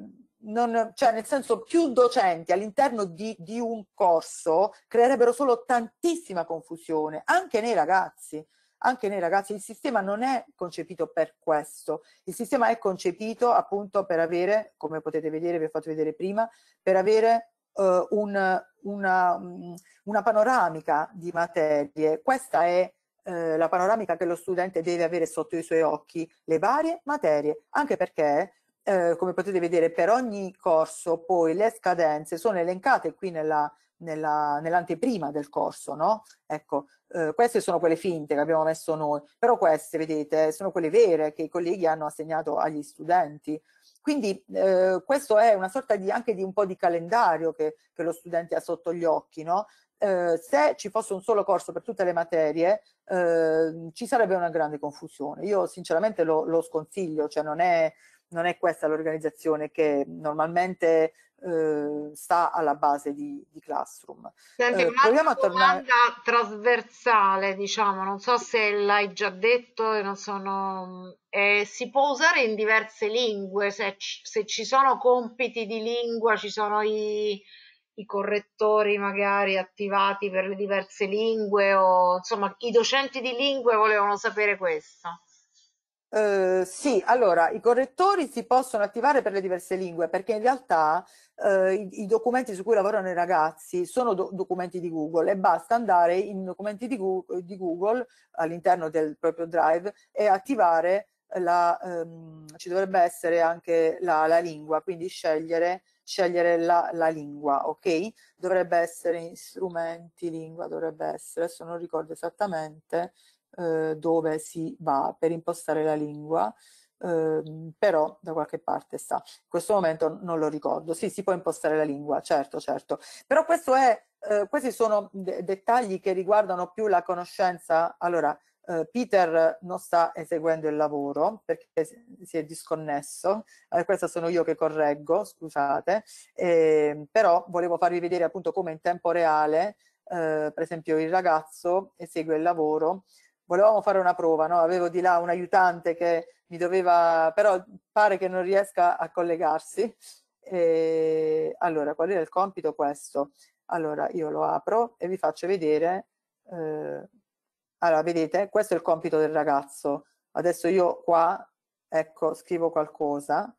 non, cioè nel senso più docenti all'interno di, di, un corso creerebbero solo tantissima confusione anche nei ragazzi anche nei ragazzi il sistema non è concepito per questo il sistema è concepito appunto per avere come potete vedere vi ho fatto vedere prima per avere eh, un, una, mm, una, panoramica di materie. Questa è eh, la panoramica che lo studente deve avere sotto i suoi occhi, le varie materie, anche perché eh, come potete vedere per ogni corso poi le scadenze sono elencate qui nella, nella, nell'anteprima del corso, no? Ecco, eh, queste sono quelle finte che abbiamo messo noi, però queste, vedete, sono quelle vere che i colleghi hanno assegnato agli studenti. Quindi eh, questo è una sorta di, anche di un po' di calendario che, che lo studente ha sotto gli occhi, no? Eh, se ci fosse un solo corso per tutte le materie eh, ci sarebbe una grande confusione. Io sinceramente lo, lo sconsiglio, cioè non è, non è questa l'organizzazione che normalmente eh, sta alla base di, di Classroom. Senti, eh, proviamo a tornare... trasversale, diciamo, non so se l'hai già detto, non sono... Eh, si può usare in diverse lingue, se, se, ci sono compiti di lingua, ci sono i, i correttori magari attivati per le diverse lingue o insomma i docenti di lingue volevano sapere questo. Eh, sì, allora i correttori si possono attivare per le diverse lingue perché in realtà uh, i, i, documenti su cui lavorano i ragazzi sono do documenti di Google e basta andare in documenti di Google, Google all'interno del proprio Drive e attivare la, um, ci dovrebbe essere anche la, la lingua, quindi scegliere, scegliere la, la, lingua, ok? Dovrebbe essere strumenti, lingua, dovrebbe essere, adesso non ricordo esattamente, eh, dove si va per impostare la lingua, eh, però da qualche parte sta. In questo momento non lo ricordo. Sì, si può impostare la lingua, certo, certo. Però questo è, eh, questi sono de dettagli che riguardano più la conoscenza. Allora, eh, Peter non sta eseguendo il lavoro perché si è disconnesso, eh, questa sono io che correggo, scusate, eh, però volevo farvi vedere appunto come in tempo reale, eh, per esempio il ragazzo esegue il lavoro volevamo fare una prova, no? avevo di là un aiutante che mi doveva, però pare che non riesca a collegarsi. E allora, qual era il compito? Questo. Allora, io lo apro e vi faccio vedere. Eh, allora, vedete, questo è il compito del ragazzo. Adesso io qua, ecco, scrivo qualcosa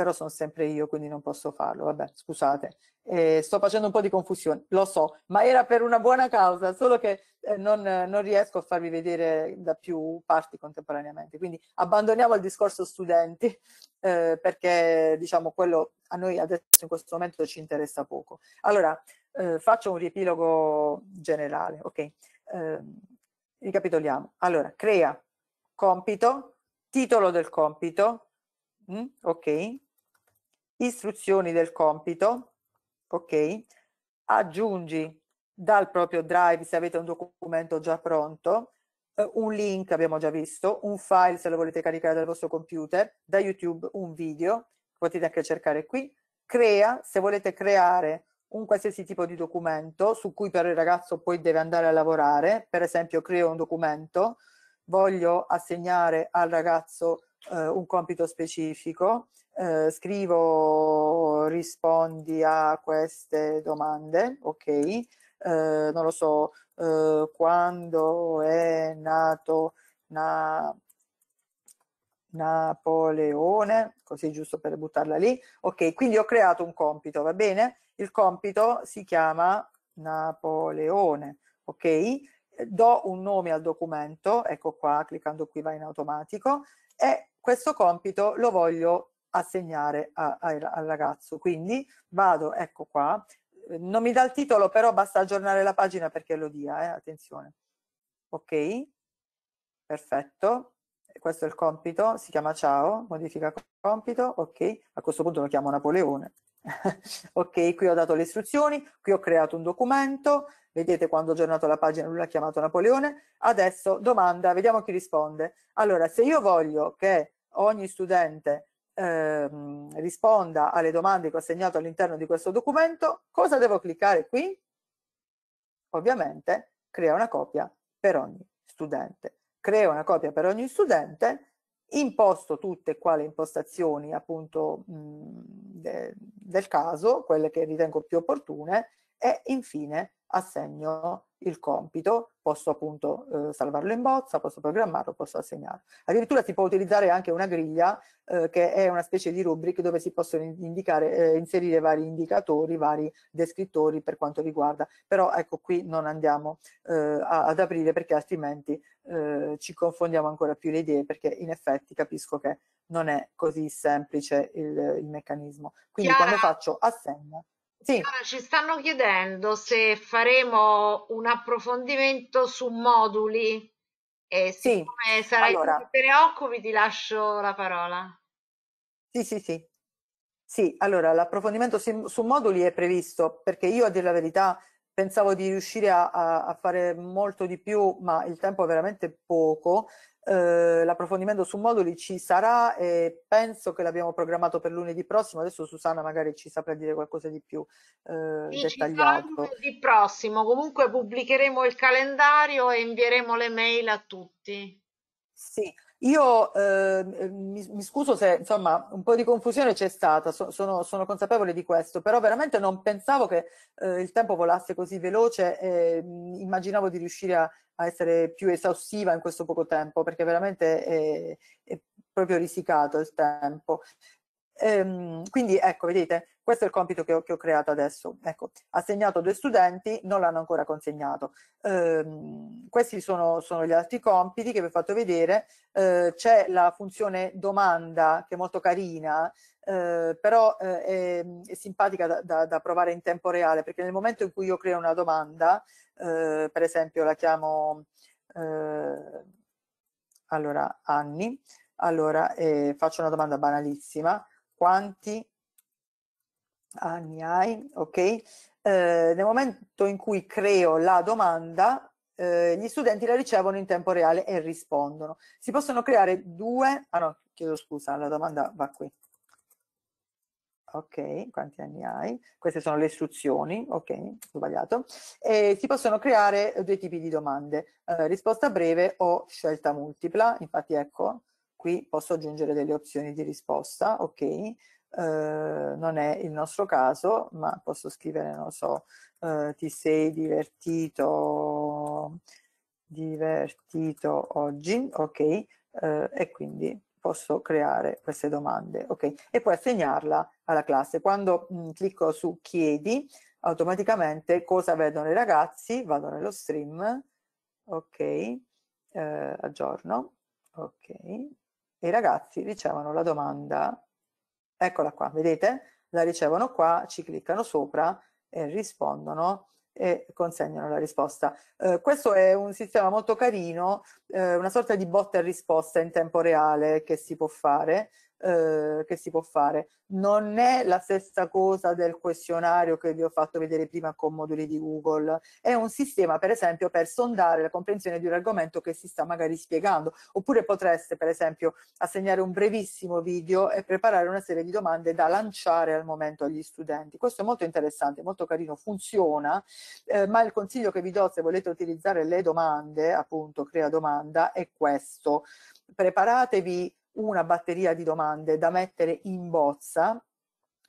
però sono sempre io, quindi non posso farlo. Vabbè, scusate, eh, sto facendo un po' di confusione, lo so, ma era per una buona causa, solo che eh, non, non, riesco a farvi vedere da più parti contemporaneamente. Quindi abbandoniamo il discorso studenti, eh, perché diciamo quello a noi adesso in questo momento ci interessa poco. Allora, eh, faccio un riepilogo generale, ok? Ehm, ricapitoliamo. Allora, crea compito, titolo del compito, mm, ok? istruzioni del compito, ok? Aggiungi dal proprio drive, se avete un documento già pronto, eh, un link abbiamo già visto, un file se lo volete caricare dal vostro computer, da YouTube un video, potete anche cercare qui, crea, se volete creare un qualsiasi tipo di documento su cui però il ragazzo poi deve andare a lavorare, per esempio creo un documento, voglio assegnare al ragazzo eh, un compito specifico, eh, scrivo, rispondi a queste domande, ok? Eh, non lo so, eh, quando è nato na Napoleone, così giusto per buttarla lì. Ok, quindi ho creato un compito, va bene? Il compito si chiama Napoleone, ok? do un nome al documento, ecco qua, cliccando qui va in automatico, e questo compito lo voglio assegnare a, a, al ragazzo. Quindi vado, ecco qua, ehm, non mi dà il titolo, però basta aggiornare la pagina perché lo dia, eh? attenzione. Ok, perfetto, questo è il compito, si chiama ciao, modifica compito, ok, a questo punto lo chiamo Napoleone. (laughs) ok, qui ho dato le istruzioni, qui ho creato un documento, vedete quando ho aggiornato la pagina lui l'ha chiamato Napoleone, adesso domanda, vediamo chi risponde. Allora, se io voglio che ogni studente ehm, risponda alle domande che ho segnato all'interno di questo documento, cosa devo cliccare qui? Ovviamente crea una copia per ogni studente. Creo una copia per ogni studente, imposto tutte quale impostazioni appunto mh, de, del caso, quelle che ritengo più opportune, e infine assegno il compito, posso appunto eh, salvarlo in bozza, posso programmarlo, posso assegnarlo. Addirittura si può utilizzare anche una griglia eh, che è una specie di rubric dove si possono indicare, eh, inserire vari indicatori, vari descrittori per quanto riguarda, però ecco qui non andiamo eh, a, ad aprire perché altrimenti eh, ci confondiamo ancora più le idee perché in effetti capisco che non è così semplice il, il meccanismo. Quindi Chiara. quando faccio assegna sì. Allora, ci stanno chiedendo se faremo un approfondimento su moduli. E sì, sarai allora, tu preoccupi, ti lascio la parola. Sì, sì, sì. Sì, allora l'approfondimento su, moduli è previsto perché io a dire la verità pensavo di riuscire a, a, a, fare molto di più, ma il tempo è veramente poco eh, l'approfondimento su moduli ci sarà e penso che l'abbiamo programmato per lunedì prossimo. Adesso Susanna magari ci saprà dire qualcosa di più eh, sì, dettagliato. lunedì prossimo, comunque pubblicheremo il calendario e invieremo le mail a tutti. Sì. Io eh, mi, mi, scuso se insomma un po' di confusione c'è stata, so, sono, sono, consapevole di questo, però veramente non pensavo che eh, il tempo volasse così veloce e mh, mm, immaginavo di riuscire a, a, essere più esaustiva in questo poco tempo, perché veramente è, è proprio risicato il tempo. Ehm, quindi ecco, vedete, questo è il compito che ho, che ho creato adesso. Ecco, assegnato due studenti, non l'hanno ancora consegnato. Ehm, questi sono, sono, gli altri compiti che vi ho fatto vedere. Ehm, c'è la funzione domanda, che è molto carina, eh, però eh, è, è, simpatica da, da, da, provare in tempo reale, perché nel momento in cui io creo una domanda, eh, per esempio la chiamo eh, allora Anni, allora eh, faccio una domanda banalissima, quanti anni hai, ok? Eh, nel momento in cui creo la domanda, eh, gli studenti la ricevono in tempo reale e rispondono. Si possono creare due... Ah no, chiedo scusa, la domanda va qui. Ok, quanti anni hai? Queste sono le istruzioni, ok, ho sbagliato. E si possono creare due tipi di domande, eh, risposta breve o scelta multipla. Infatti ecco, qui posso aggiungere delle opzioni di risposta, ok? Ehm, non è il nostro caso, ma posso scrivere, non so, eh, ti sei divertito, divertito oggi, ok, eh, e quindi posso creare queste domande, ok, e poi assegnarla alla classe. Quando mh, mhmm, clicco su chiedi, automaticamente cosa vedono i ragazzi? Vado nello stream, ok, ehm, aggiorno, ok, e i ragazzi ricevono la domanda Eccola qua, vedete? La ricevono qua, ci cliccano sopra e rispondono e consegnano la risposta. Eh, questo è un sistema molto carino, eh, una sorta di botta e risposta in tempo reale che si può fare eh, che si può fare. Non è la stessa cosa del questionario che vi ho fatto vedere prima con moduli di Google, è un sistema per esempio per sondare la comprensione di un argomento che si sta magari spiegando, oppure potreste per esempio assegnare un brevissimo video e preparare una serie di domande da lanciare al momento agli studenti. Questo è molto interessante, molto carino, funziona, eh, ma il consiglio che vi do se volete utilizzare le domande, appunto crea domanda, è questo. Preparatevi una batteria di domande da mettere in bozza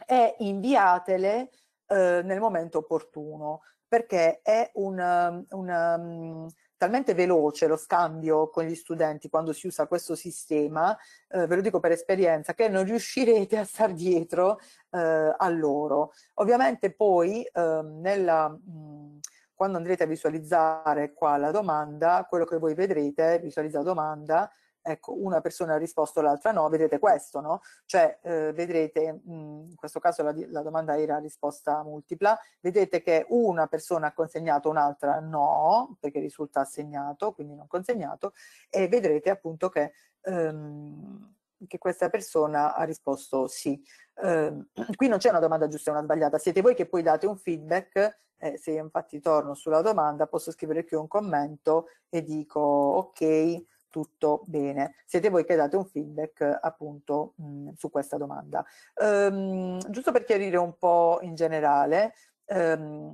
e inviatele eh, nel momento opportuno, perché è un, um, un um, talmente veloce lo scambio con gli studenti quando si usa questo sistema, eh, ve lo dico per esperienza, che non riuscirete a star dietro eh, a loro. Ovviamente poi eh, nella, mh, mm, quando andrete a visualizzare qua la domanda, quello che voi vedrete, visualizza domanda, Ecco, una persona ha risposto, l'altra no, vedete questo, no? Cioè, eh, vedrete, mh, in questo caso la, la, domanda era risposta multipla, vedete che una persona ha consegnato, un'altra no, perché risulta assegnato, quindi non consegnato, e vedrete appunto che, ehm, che questa persona ha risposto sì. Eh, (clears throat) qui non c'è una domanda giusta e una sbagliata, siete voi che poi date un feedback eh, se infatti torno sulla domanda, posso scrivere qui un commento e dico ok, tutto bene. Siete voi che date un feedback appunto mh, mm, su questa domanda. Ehm, giusto per chiarire un po' in generale, ehm,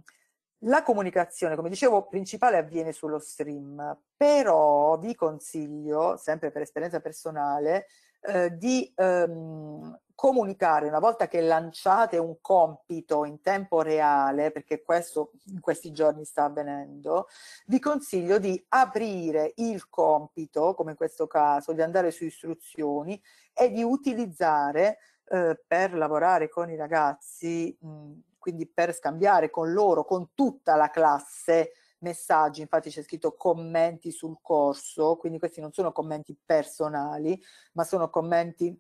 la comunicazione, come dicevo, principale avviene sullo stream, però vi consiglio, sempre per esperienza personale, eh, di ehm, comunicare una volta che lanciate un compito in tempo reale, perché questo in questi giorni sta avvenendo, vi consiglio di aprire il compito, come in questo caso, di andare su istruzioni e di utilizzare eh, per lavorare con i ragazzi, mh, quindi per scambiare con loro, con tutta la classe, messaggi, infatti c'è scritto commenti sul corso, quindi questi non sono commenti personali, ma sono commenti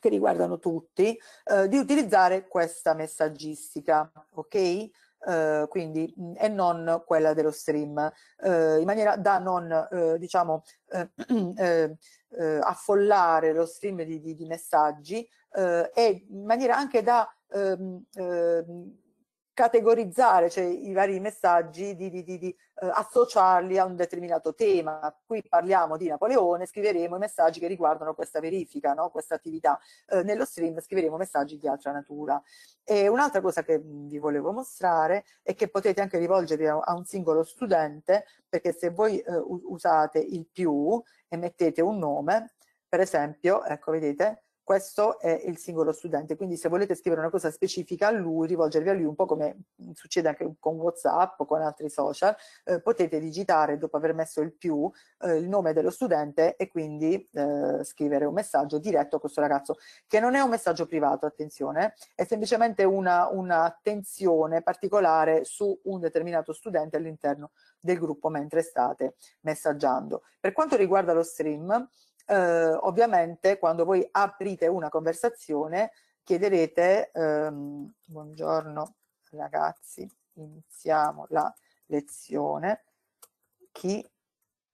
che riguardano tutti, eh, di utilizzare questa messaggistica, ok? Uh, quindi mm, e non quella dello stream uh, in maniera da non uh, diciamo (clears throat) affollare lo stream di, di, di messaggi e in maniera anche da ehm, ehm, categorizzare cioè, i vari messaggi, di, di, di, di eh, associarli a un determinato tema. Qui parliamo di Napoleone, scriveremo i messaggi che riguardano questa verifica, no? questa attività. Eh, nello stream scriveremo messaggi di altra natura. E un'altra cosa che vi volevo mostrare è che potete anche rivolgervi a, a un singolo studente, perché se voi eh, usate il più e mettete un nome, per esempio, ecco vedete, questo è il singolo studente, quindi se volete scrivere una cosa specifica a lui, rivolgervi a lui un po' come succede anche con Whatsapp o con altri social, eh, potete digitare dopo aver messo il più eh, il nome dello studente e quindi eh, scrivere un messaggio diretto a questo ragazzo, che non è un messaggio privato, attenzione, è semplicemente un'attenzione una particolare su un determinato studente all'interno del gruppo mentre state messaggiando. Per quanto riguarda lo stream, eh, ovviamente quando voi aprite una conversazione chiederete, ehm, buongiorno ragazzi, iniziamo la lezione, chi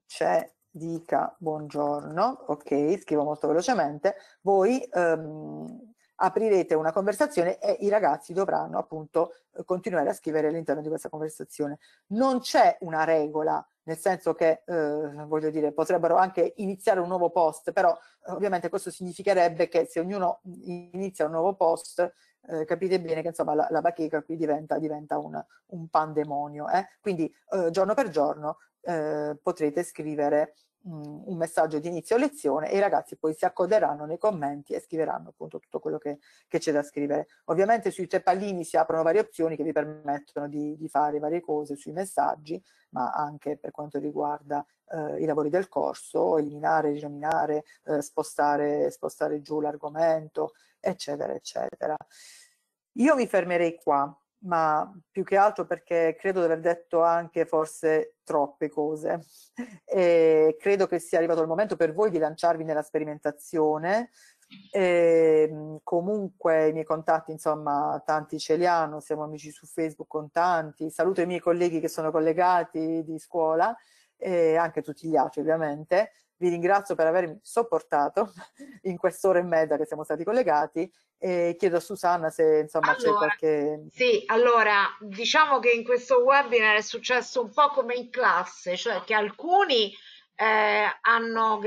c'è dica buongiorno, ok, scrivo molto velocemente, voi ehm, aprirete una conversazione e i ragazzi dovranno appunto eh, continuare a scrivere all'interno di questa conversazione. Non c'è una regola nel senso che, eh, voglio dire, potrebbero anche iniziare un nuovo post, però eh, ovviamente questo significherebbe che se ognuno inizia un nuovo post, eh, capite bene che insomma la, la bacheca qui diventa, diventa un, un, pandemonio. Eh? Quindi eh, giorno per giorno eh, potrete scrivere Mm, un messaggio di inizio lezione e i ragazzi poi si accoderanno nei commenti e scriveranno appunto tutto quello che, c'è da scrivere. Ovviamente sui tre pallini si aprono varie opzioni che vi permettono di, di fare varie cose sui messaggi, ma anche per quanto riguarda eh, i lavori del corso, eliminare, rinominare, eh, spostare, spostare giù l'argomento, eccetera, eccetera. Io mi fermerei qua ma più che altro perché credo di aver detto anche forse troppe cose. E credo che sia arrivato il momento per voi di lanciarvi nella sperimentazione. E, ehm, comunque i miei contatti, insomma, tanti ce li hanno, siamo amici su Facebook con tanti. Saluto i miei colleghi che sono collegati di scuola e anche tutti gli altri, ovviamente vi ringrazio per avermi sopportato (laughs) in quest'ora e mezza che siamo stati collegati e chiedo a Susanna se insomma allora, c'è qualche... Sì, allora diciamo che in questo webinar è successo un po' come in classe, cioè che alcuni eh, hanno,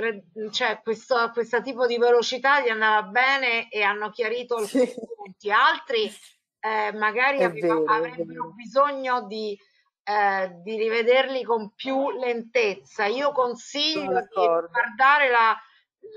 cioè questo, questo tipo di velocità gli andava bene e hanno chiarito alcuni sì. punti, altri eh, magari aveva, vero, avrebbero bisogno di eh, di rivederli con più lentezza. Io consiglio di guardare la,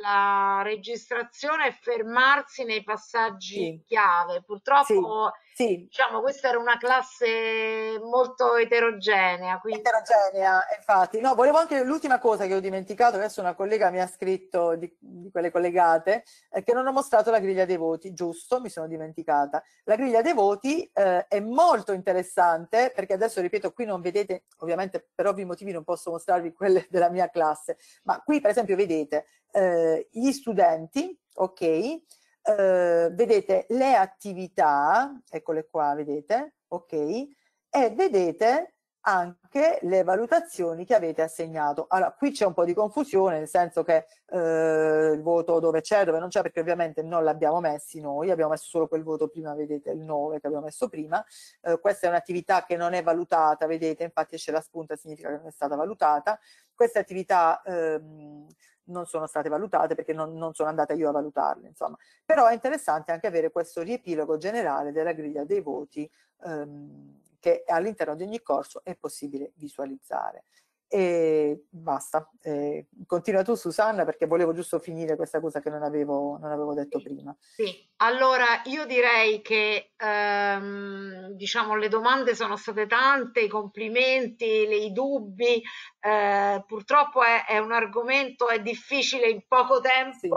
la registrazione e fermarsi nei passaggi sì. chiave. Purtroppo sì. Sì. Diciamo, questa era una classe molto eterogenea. Quindi... Eterogenea, infatti. No, volevo anche l'ultima cosa che ho dimenticato, adesso una collega mi ha scritto di, di quelle collegate, eh, che non ho mostrato la griglia dei voti, giusto, mi sono dimenticata. La griglia dei voti eh, è molto interessante, perché adesso, ripeto, qui non vedete, ovviamente per ovvi motivi non posso mostrarvi quelle della mia classe, ma qui per esempio vedete eh, gli studenti, ok, eh, vedete le attività, eccole qua, vedete, ok, e vedete anche le valutazioni che avete assegnato. Allora, qui c'è un po' di confusione, nel senso che eh, il voto dove c'è, dove non c'è, perché ovviamente non l'abbiamo messi noi, abbiamo messo solo quel voto prima, vedete, il 9 che abbiamo messo prima. Eh, questa è un'attività che non è valutata, vedete, infatti c'è la spunta, significa che non è stata valutata. Queste attività ehm, non sono state valutate perché non, non, sono andata io a valutarle, insomma. Però è interessante anche avere questo riepilogo generale della griglia dei voti ehm, che all'interno di ogni corso è possibile visualizzare. E basta. Eh, continua tu Susanna perché volevo giusto finire questa cosa che non avevo, non avevo detto sì, prima. Sì, allora io direi che ehm, diciamo le domande sono state tante, i complimenti, le, i dubbi, eh, purtroppo è, è, un argomento, è difficile in poco tempo sì,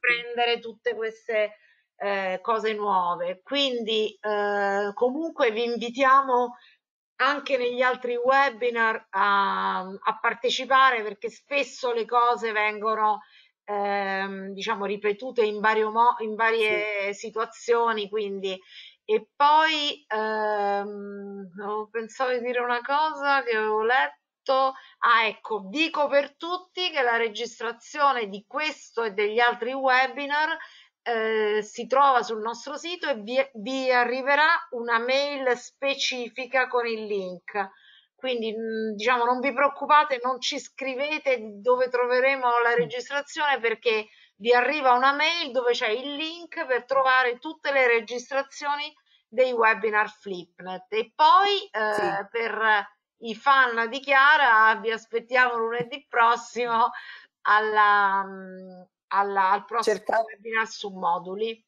prendere tutte queste eh, cose nuove. Quindi eh, comunque vi invitiamo anche negli altri webinar a, a partecipare perché spesso le cose vengono ehm, diciamo ripetute in, vario mo- in varie sì. situazioni quindi e poi ehm, pensavo di dire una cosa che avevo letto ah ecco dico per tutti che la registrazione di questo e degli altri webinar eh, si trova sul nostro sito e vi, vi, arriverà una mail specifica con il link. Quindi mm, diciamo non vi preoccupate, non ci scrivete dove troveremo la mm. registrazione perché vi arriva una mail dove c'è il link per trovare tutte le registrazioni dei webinar Flipnet. E poi eh, per i fan di Chiara vi aspettiamo lunedì prossimo alla, mm, alla, al prossimo Cerca... webinar su moduli.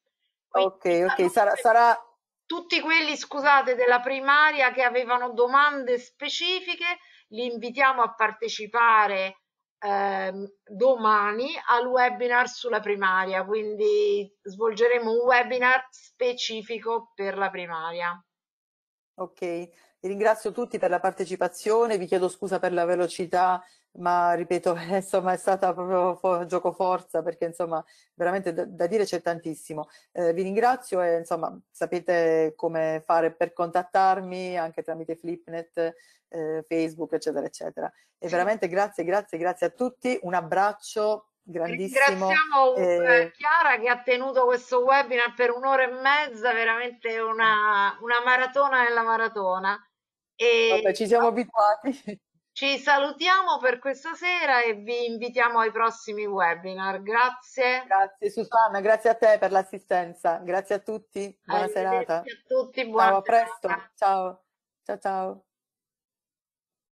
Quindi ok, ok, sarà, sarà... Tutti quelli, scusate, della primaria che avevano domande specifiche, li invitiamo a partecipare eh, domani al webinar sulla primaria, quindi svolgeremo un webinar specifico per la primaria. Ok, ringrazio tutti per la partecipazione, vi chiedo scusa per la velocità ma ripeto, (laughs) insomma, è stata proprio giocoforza perché insomma, veramente da, da dire c'è tantissimo. Eh, vi ringrazio e insomma, sapete come fare per contattarmi anche tramite Flipnet, eh, Facebook, eccetera, eccetera. E veramente grazie, grazie, grazie a tutti. Un abbraccio grandissimo. Ringraziamo eh... Chiara che ha tenuto questo webinar per un'ora e mezza, veramente una, una maratona nella maratona. E... Vabbè, ci siamo abituati. (laughs) Ci salutiamo per questa sera e vi invitiamo ai prossimi webinar. Grazie. Grazie Susanna, grazie a te per l'assistenza. Grazie a tutti. Buona serata. Grazie a tutti, buona ciao, serata. a presto. Ciao. Ciao ciao.